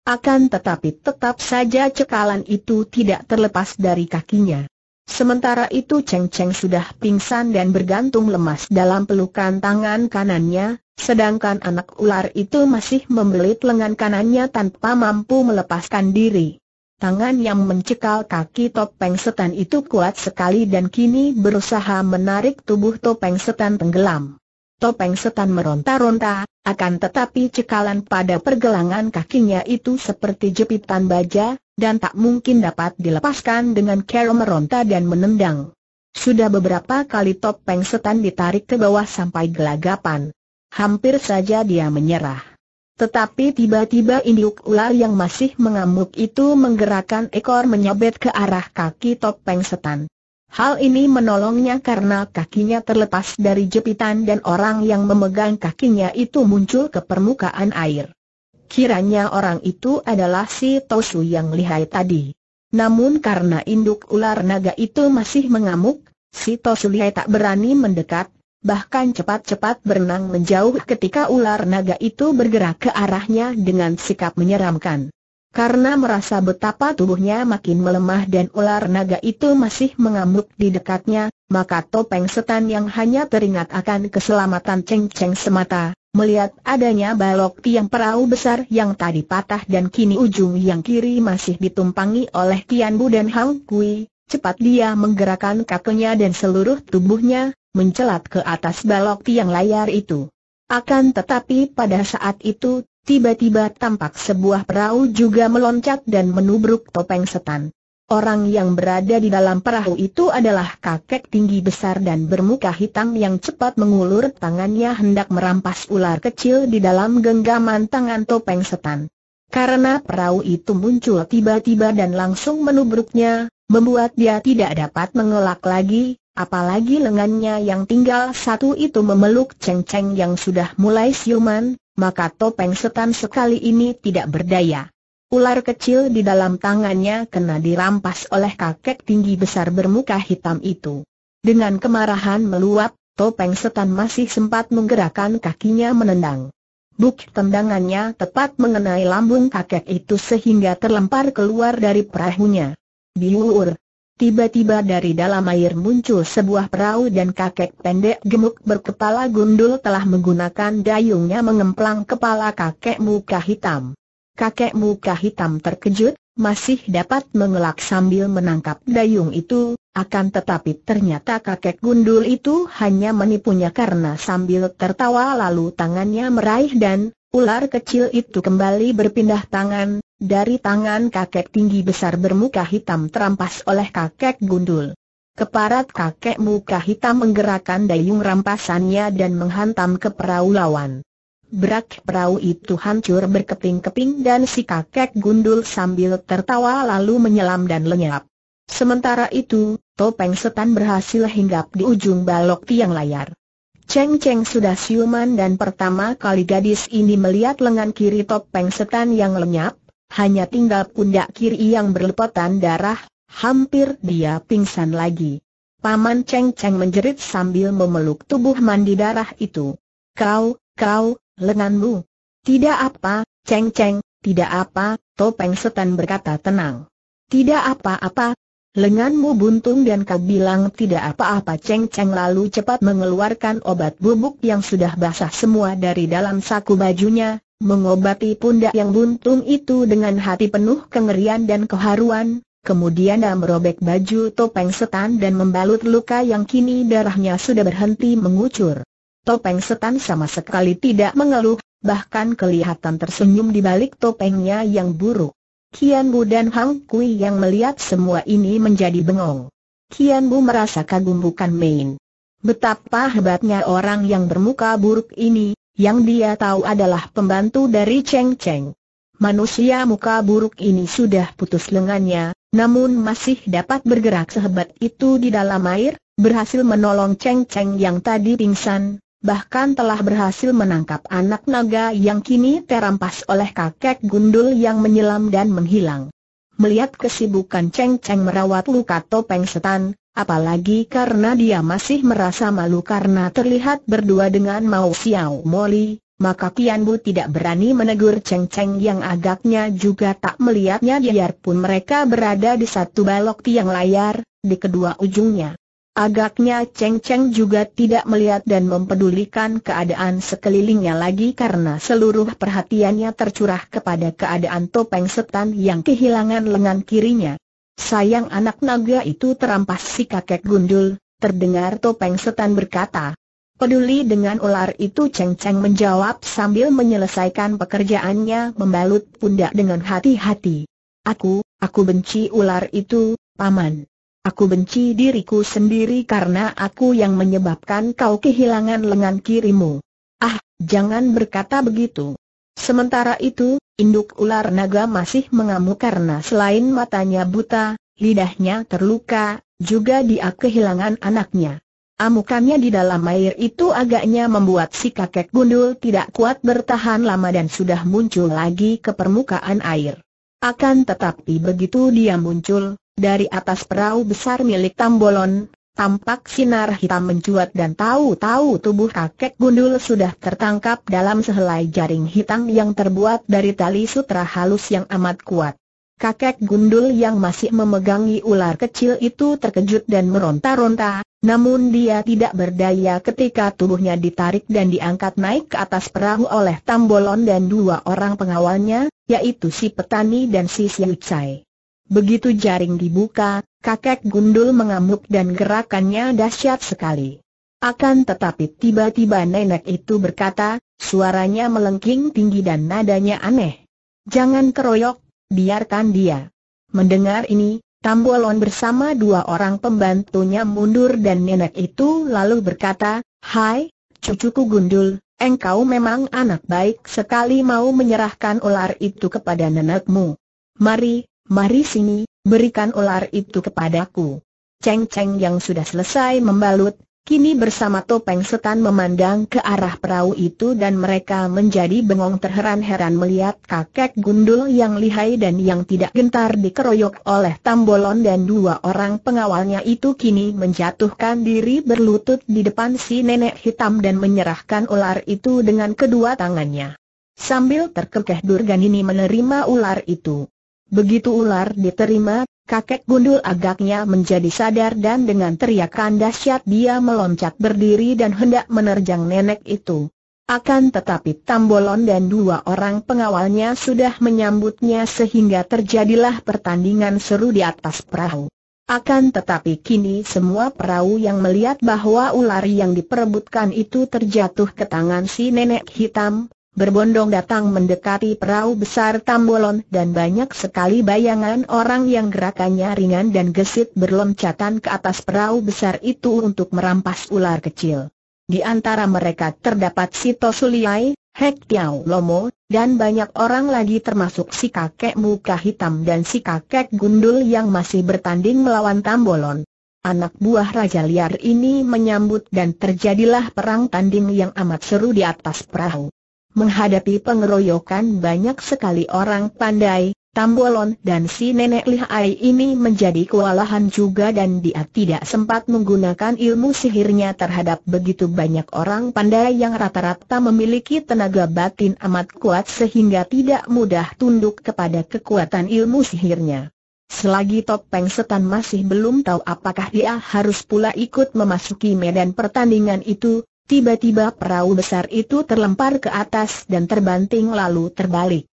Akan tetapi tetap saja cekalan itu tidak terlepas dari kakinya. Sementara itu Cheng Cheng sudah pingsan dan bergantung lemas dalam pelukan tangan kanannya, sedangkan anak ular itu masih membelit lengan kanannya tanpa mampu melepaskan diri. Tangan yang mencekal kaki topeng setan itu kuat sekali dan kini berusaha menarik tubuh topeng setan tenggelam. Topeng setan meronta-ronta, akan tetapi cekalan pada pergelangan kakinya itu seperti jepitan baja, dan tak mungkin dapat dilepaskan dengan cara meronta dan menendang. Sudah beberapa kali topeng setan ditarik ke bawah sampai gelagapan. Hampir saja dia menyerah. Tetapi tiba-tiba induk ular yang masih mengamuk itu menggerakkan ekor menyobet ke arah kaki topeng setan. Hal ini menolongnya karena kakinya terlepas dari jepitan dan orang yang memegang kakinya itu muncul ke permukaan air. Kiranya orang itu adalah si Tosu yang lihai tadi. Namun karena induk ular naga itu masih mengamuk, si Tosu lihai tak berani mendekat, bahkan cepat-cepat berenang menjauh ketika ular naga itu bergerak ke arahnya dengan sikap menyeramkan. Karena merasa betapa tubuhnya makin melemah dan ular naga itu masih mengamuk di dekatnya, maka topeng setan yang hanya teringat akan keselamatan ceng-ceng semata, melihat adanya balok tiang perahu besar yang tadi patah dan kini ujung yang kiri masih ditumpangi oleh Tian Bu dan Hang Kui, cepat dia menggerakkan kakinya dan seluruh tubuhnya, mencelat ke atas balok tiang layar itu. Akan tetapi pada saat itu, tiba-tiba tampak sebuah perahu juga meloncat dan menubruk topeng setan. Orang yang berada di dalam perahu itu adalah kakek tinggi besar dan bermuka hitam yang cepat mengulur tangannya hendak merampas ular kecil di dalam genggaman tangan topeng setan. Karena perahu itu muncul tiba-tiba dan langsung menubruknya, membuat dia tidak dapat mengelak lagi, Apalagi lengannya yang tinggal satu itu memeluk ceng-ceng yang sudah mulai siuman, maka topeng setan sekali ini tidak berdaya. Ular kecil di dalam tangannya kena dirampas oleh kakek tinggi besar bermuka hitam itu. Dengan kemarahan meluap, topeng setan masih sempat menggerakkan kakinya menendang. Buk tendangannya tepat mengenai lambung kakek itu sehingga terlempar keluar dari perahunya. Biur, Tiba-tiba dari dalam air muncul sebuah perahu dan kakek pendek gemuk berkepala gundul telah menggunakan dayungnya mengemplang kepala kakek muka hitam. Kakek muka hitam terkejut, masih dapat mengelak sambil menangkap dayung itu, akan tetapi ternyata kakek gundul itu hanya menipunya karena sambil tertawa lalu tangannya meraih dan ular kecil itu kembali berpindah tangan, dari tangan kakek tinggi besar bermuka hitam terampas oleh kakek gundul. Keparat kakek muka hitam menggerakkan dayung rampasannya dan menghantam ke perahu lawan. Berak perahu itu hancur berkeping-keping dan si kakek gundul sambil tertawa lalu menyelam dan lenyap. Sementara itu, topeng setan berhasil hinggap di ujung balok tiang layar. Cheng Cheng sudah siuman dan pertama kali gadis ini melihat lengan kiri topeng setan yang lenyap, hanya tinggal pundak kiri yang berlepotan darah, hampir dia pingsan lagi. Paman Cheng Cheng menjerit sambil memeluk tubuh mandi darah itu. Kau, kau, lenganmu. Tidak apa, Cheng Cheng, tidak apa, Topeng Setan berkata tenang. Tidak apa-apa, lenganmu buntung dan kau bilang tidak apa-apa Cheng Cheng lalu cepat mengeluarkan obat bubuk yang sudah basah semua dari dalam saku bajunya, mengobati pundak yang buntung itu dengan hati penuh kengerian dan keharuan, kemudian dia merobek baju topeng setan dan membalut luka yang kini darahnya sudah berhenti mengucur. Topeng setan sama sekali tidak mengeluh, bahkan kelihatan tersenyum di balik topengnya yang buruk. Kian Bu dan Hang Kui yang melihat semua ini menjadi bengong. Kian Bu merasa kagum bukan main. Betapa hebatnya orang yang bermuka buruk ini, yang dia tahu adalah pembantu dari Cheng Cheng. Manusia muka buruk ini sudah putus lengannya, namun masih dapat bergerak sehebat itu di dalam air, berhasil menolong Cheng Cheng yang tadi pingsan, bahkan telah berhasil menangkap anak naga yang kini terampas oleh kakek gundul yang menyelam dan menghilang. Melihat kesibukan Cheng Cheng merawat luka topeng setan, Apalagi karena dia masih merasa malu karena terlihat berdua dengan Mao Xiao Moli, maka Tian Bu tidak berani menegur Cheng Cheng yang agaknya juga tak melihatnya biarpun mereka berada di satu balok tiang layar, di kedua ujungnya. Agaknya Cheng Cheng juga tidak melihat dan mempedulikan keadaan sekelilingnya lagi karena seluruh perhatiannya tercurah kepada keadaan topeng setan yang kehilangan lengan kirinya. Sayang anak naga itu terampas si kakek gundul, terdengar topeng setan berkata. Peduli dengan ular itu Cheng Cheng menjawab sambil menyelesaikan pekerjaannya membalut pundak dengan hati-hati. Aku, aku benci ular itu, paman. Aku benci diriku sendiri karena aku yang menyebabkan kau kehilangan lengan kirimu. Ah, jangan berkata begitu. Sementara itu, induk ular naga masih mengamuk karena selain matanya buta, lidahnya terluka, juga dia kehilangan anaknya. Amukannya di dalam air itu agaknya membuat si kakek gundul tidak kuat bertahan lama dan sudah muncul lagi ke permukaan air. Akan tetapi begitu dia muncul, dari atas perahu besar milik Tambolon, Tampak sinar hitam mencuat dan tahu-tahu tubuh kakek gundul sudah tertangkap dalam sehelai jaring hitam yang terbuat dari tali sutra halus yang amat kuat. Kakek gundul yang masih memegangi ular kecil itu terkejut dan meronta-ronta, namun dia tidak berdaya ketika tubuhnya ditarik dan diangkat naik ke atas perahu oleh Tambolon dan dua orang pengawalnya, yaitu si petani dan si Siucai. Begitu jaring dibuka, kakek gundul mengamuk dan gerakannya dahsyat sekali. Akan tetapi tiba-tiba nenek itu berkata, suaranya melengking tinggi dan nadanya aneh. Jangan keroyok, biarkan dia. Mendengar ini, Tambolon bersama dua orang pembantunya mundur dan nenek itu lalu berkata, Hai, cucuku gundul, Engkau memang anak baik sekali mau menyerahkan ular itu kepada nenekmu. Mari, Mari sini, berikan ular itu kepadaku. Ceng Ceng yang sudah selesai membalut, kini bersama topeng setan memandang ke arah perahu itu dan mereka menjadi bengong terheran-heran melihat kakek gundul yang lihai dan yang tidak gentar dikeroyok oleh Tambolon dan dua orang pengawalnya itu kini menjatuhkan diri berlutut di depan si nenek hitam dan menyerahkan ular itu dengan kedua tangannya. Sambil terkekeh Durganini menerima ular itu. Begitu ular diterima, kakek gundul agaknya menjadi sadar dan dengan teriakan dahsyat dia meloncat berdiri dan hendak menerjang nenek itu. Akan tetapi Tambolon dan dua orang pengawalnya sudah menyambutnya sehingga terjadilah pertandingan seru di atas perahu. Akan tetapi kini semua perahu yang melihat bahwa ular yang diperebutkan itu terjatuh ke tangan si nenek hitam, berbondong datang mendekati perahu besar Tambolon dan banyak sekali bayangan orang yang gerakannya ringan dan gesit berloncatan ke atas perahu besar itu untuk merampas ular kecil. Di antara mereka terdapat si Tosuliai, Hek Tiao Lomo, dan banyak orang lagi termasuk si kakek muka hitam dan si kakek gundul yang masih bertanding melawan Tambolon. Anak buah Raja Liar ini menyambut dan terjadilah perang tanding yang amat seru di atas perahu. Menghadapi pengeroyokan banyak sekali orang pandai, Tambolon dan si nenek lihai ini menjadi kewalahan juga dan dia tidak sempat menggunakan ilmu sihirnya terhadap begitu banyak orang pandai yang rata-rata memiliki tenaga batin amat kuat sehingga tidak mudah tunduk kepada kekuatan ilmu sihirnya. Selagi Topeng Setan masih belum tahu apakah dia harus pula ikut memasuki medan pertandingan itu, Tiba-tiba perahu besar itu terlempar ke atas dan terbanting lalu terbalik.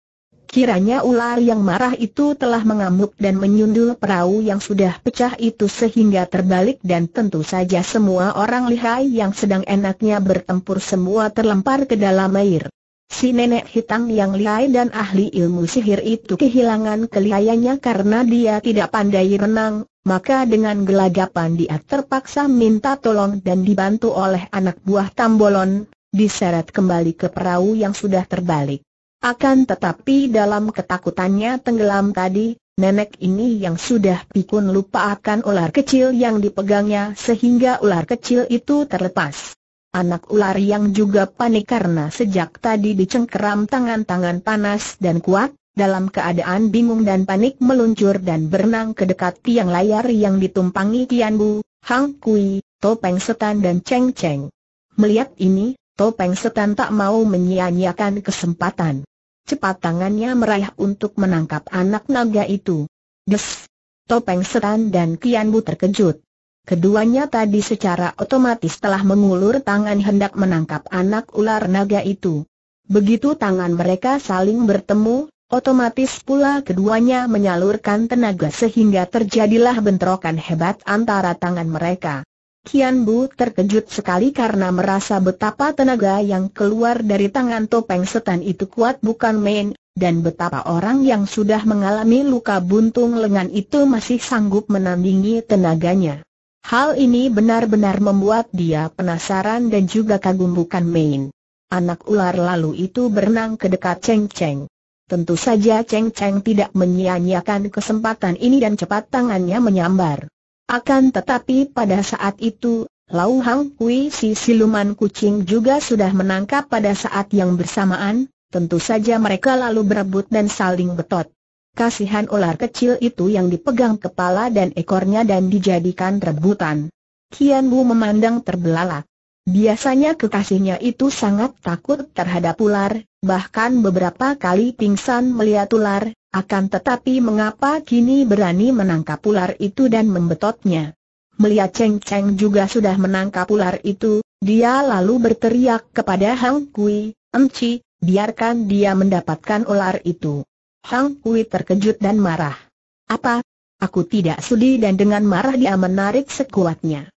Kiranya ular yang marah itu telah mengamuk dan menyundul perahu yang sudah pecah itu sehingga terbalik dan tentu saja semua orang lihai yang sedang enaknya bertempur semua terlempar ke dalam air. Si nenek hitam yang lihai dan ahli ilmu sihir itu kehilangan kelihayannya karena dia tidak pandai renang, maka dengan gelagapan dia terpaksa minta tolong dan dibantu oleh anak buah Tambolon, diseret kembali ke perahu yang sudah terbalik. Akan tetapi dalam ketakutannya tenggelam tadi, nenek ini yang sudah pikun lupa akan ular kecil yang dipegangnya sehingga ular kecil itu terlepas. Anak ular yang juga panik karena sejak tadi dicengkeram tangan-tangan panas dan kuat, dalam keadaan bingung dan panik meluncur dan berenang ke dekat tiang layar yang ditumpangi Kian Bu, Hang Kui, Topeng Setan dan Cheng Cheng. Melihat ini, Topeng Setan tak mau menyia-nyiakan kesempatan. Cepat tangannya meraih untuk menangkap anak naga itu. Des! Topeng Setan dan Kian Bu terkejut. Keduanya tadi secara otomatis telah mengulur tangan hendak menangkap anak ular naga itu. Begitu tangan mereka saling bertemu, Otomatis pula keduanya menyalurkan tenaga sehingga terjadilah bentrokan hebat antara tangan mereka. Kian Bu terkejut sekali karena merasa betapa tenaga yang keluar dari tangan topeng setan itu kuat bukan main, dan betapa orang yang sudah mengalami luka buntung lengan itu masih sanggup menandingi tenaganya. Hal ini benar-benar membuat dia penasaran dan juga kagum bukan main. Anak ular lalu itu berenang ke dekat Cheng Cheng. Tentu saja Cheng Cheng tidak menyia-nyiakan kesempatan ini dan cepat tangannya menyambar. Akan tetapi pada saat itu, Lau Hang hui si siluman kucing juga sudah menangkap pada saat yang bersamaan, tentu saja mereka lalu berebut dan saling betot. Kasihan ular kecil itu yang dipegang kepala dan ekornya dan dijadikan rebutan. Kian Bu memandang terbelalak. Biasanya kekasihnya itu sangat takut terhadap ular, bahkan beberapa kali pingsan melihat ular, akan tetapi mengapa kini berani menangkap ular itu dan membetotnya. Melihat Cheng Cheng juga sudah menangkap ular itu, dia lalu berteriak kepada Hang Kui, Enci, biarkan dia mendapatkan ular itu. Hang Kui terkejut dan marah. Apa? Aku tidak sudi dan dengan marah dia menarik sekuatnya.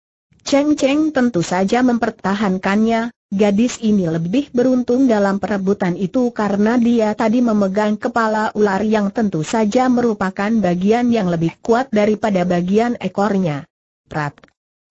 Cheng Cheng tentu saja mempertahankannya, gadis ini lebih beruntung dalam perebutan itu karena dia tadi memegang kepala ular yang tentu saja merupakan bagian yang lebih kuat daripada bagian ekornya. Prat.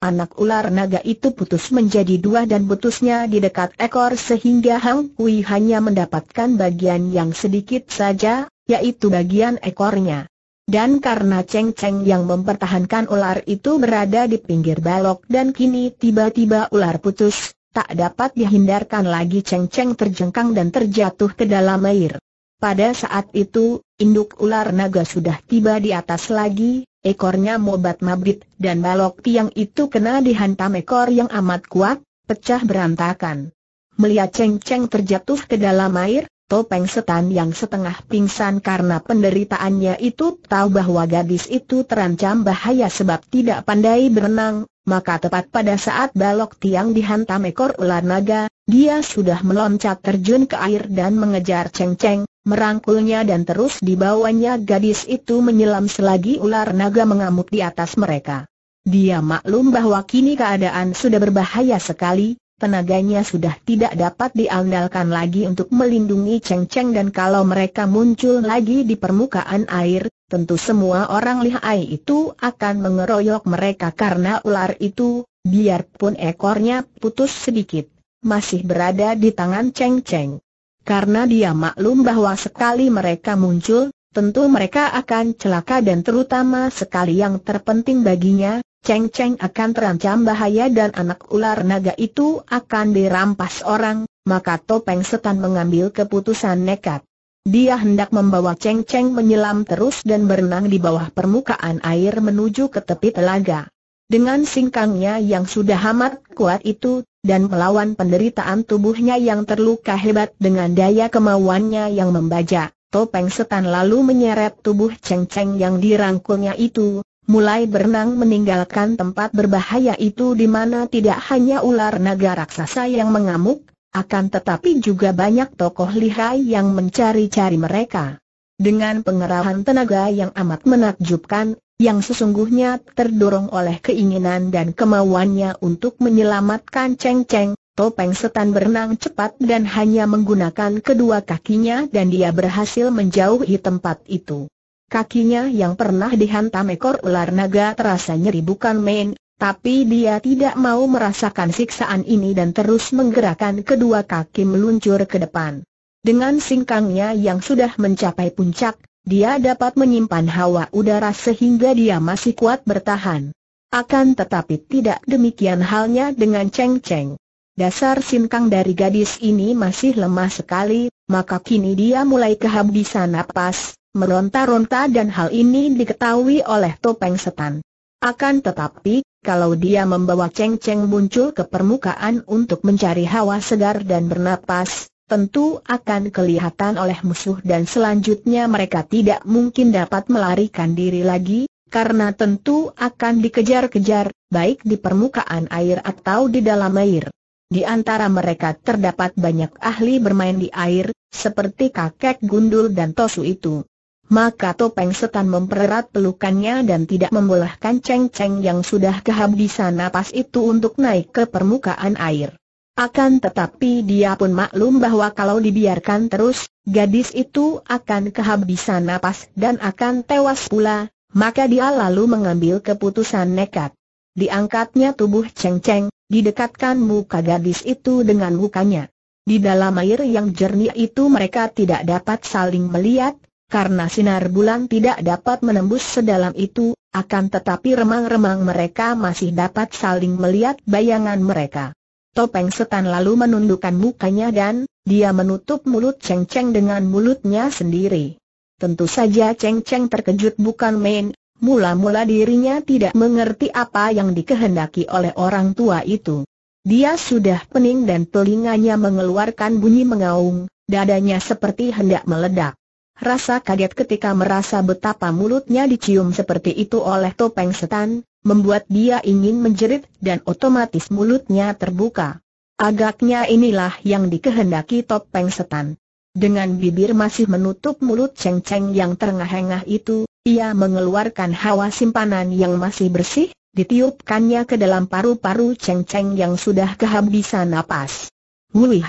Anak ular naga itu putus menjadi dua dan putusnya di dekat ekor sehingga Hang Hui hanya mendapatkan bagian yang sedikit saja, yaitu bagian ekornya. Dan karena ceng-ceng yang mempertahankan ular itu berada di pinggir balok dan kini tiba-tiba ular putus, tak dapat dihindarkan lagi ceng-ceng terjengkang dan terjatuh ke dalam air. Pada saat itu, induk ular naga sudah tiba di atas lagi, ekornya mobat mabit dan balok tiang itu kena dihantam ekor yang amat kuat, pecah berantakan. Melihat ceng-ceng terjatuh ke dalam air, Topeng setan yang setengah pingsan karena penderitaannya itu tahu bahwa gadis itu terancam bahaya sebab tidak pandai berenang, maka tepat pada saat balok tiang dihantam ekor ular naga, dia sudah meloncat terjun ke air dan mengejar ceng-ceng, merangkulnya dan terus dibawanya gadis itu menyelam selagi ular naga mengamuk di atas mereka. Dia maklum bahwa kini keadaan sudah berbahaya sekali, Tenaganya sudah tidak dapat diandalkan lagi untuk melindungi Cheng Cheng dan kalau mereka muncul lagi di permukaan air, tentu semua orang lihai itu akan mengeroyok mereka karena ular itu, biarpun ekornya putus sedikit, masih berada di tangan Cheng Cheng. Karena dia maklum bahwa sekali mereka muncul, tentu mereka akan celaka dan terutama sekali yang terpenting baginya, Cheng Cheng akan terancam bahaya dan anak ular naga itu akan dirampas orang, maka Topeng Setan mengambil keputusan nekat. Dia hendak membawa Cheng Cheng menyelam terus dan berenang di bawah permukaan air menuju ke tepi telaga. Dengan singkangnya yang sudah amat kuat itu, dan melawan penderitaan tubuhnya yang terluka hebat dengan daya kemauannya yang membajak, Topeng Setan lalu menyeret tubuh Cheng Cheng yang dirangkulnya itu, mulai berenang meninggalkan tempat berbahaya itu di mana tidak hanya ular naga raksasa yang mengamuk, akan tetapi juga banyak tokoh lihai yang mencari-cari mereka. Dengan pengerahan tenaga yang amat menakjubkan, yang sesungguhnya terdorong oleh keinginan dan kemauannya untuk menyelamatkan Ceng-Ceng, Topeng setan berenang cepat dan hanya menggunakan kedua kakinya dan dia berhasil menjauhi tempat itu. Kakinya yang pernah dihantam ekor ular naga terasa nyeri bukan main, tapi dia tidak mau merasakan siksaan ini dan terus menggerakkan kedua kaki meluncur ke depan. Dengan singkangnya yang sudah mencapai puncak, dia dapat menyimpan hawa udara sehingga dia masih kuat bertahan. Akan tetapi tidak demikian halnya dengan Cheng Cheng. Dasar singkang dari gadis ini masih lemah sekali, maka kini dia mulai kehabisan napas, meronta-ronta dan hal ini diketahui oleh topeng setan. Akan tetapi, kalau dia membawa ceng-ceng muncul ke permukaan untuk mencari hawa segar dan bernapas, tentu akan kelihatan oleh musuh dan selanjutnya mereka tidak mungkin dapat melarikan diri lagi, karena tentu akan dikejar-kejar, baik di permukaan air atau di dalam air. Di antara mereka terdapat banyak ahli bermain di air, seperti kakek gundul dan tosu itu maka topeng setan mempererat pelukannya dan tidak membolehkan ceng-ceng yang sudah kehabisan napas itu untuk naik ke permukaan air. Akan tetapi dia pun maklum bahwa kalau dibiarkan terus, gadis itu akan kehabisan napas dan akan tewas pula, maka dia lalu mengambil keputusan nekat. Diangkatnya tubuh ceng-ceng, didekatkan muka gadis itu dengan mukanya. Di dalam air yang jernih itu mereka tidak dapat saling melihat, karena sinar bulan tidak dapat menembus sedalam itu, akan tetapi remang-remang mereka masih dapat saling melihat bayangan mereka. Topeng setan lalu menundukkan mukanya dan, dia menutup mulut Cheng Cheng dengan mulutnya sendiri. Tentu saja Cheng Cheng terkejut bukan main, mula-mula dirinya tidak mengerti apa yang dikehendaki oleh orang tua itu. Dia sudah pening dan telinganya mengeluarkan bunyi mengaung, dadanya seperti hendak meledak rasa kaget ketika merasa betapa mulutnya dicium seperti itu oleh topeng setan, membuat dia ingin menjerit dan otomatis mulutnya terbuka. Agaknya inilah yang dikehendaki topeng setan. Dengan bibir masih menutup mulut ceng-ceng yang terengah-engah itu, ia mengeluarkan hawa simpanan yang masih bersih, ditiupkannya ke dalam paru-paru ceng-ceng yang sudah kehabisan napas. Wuih!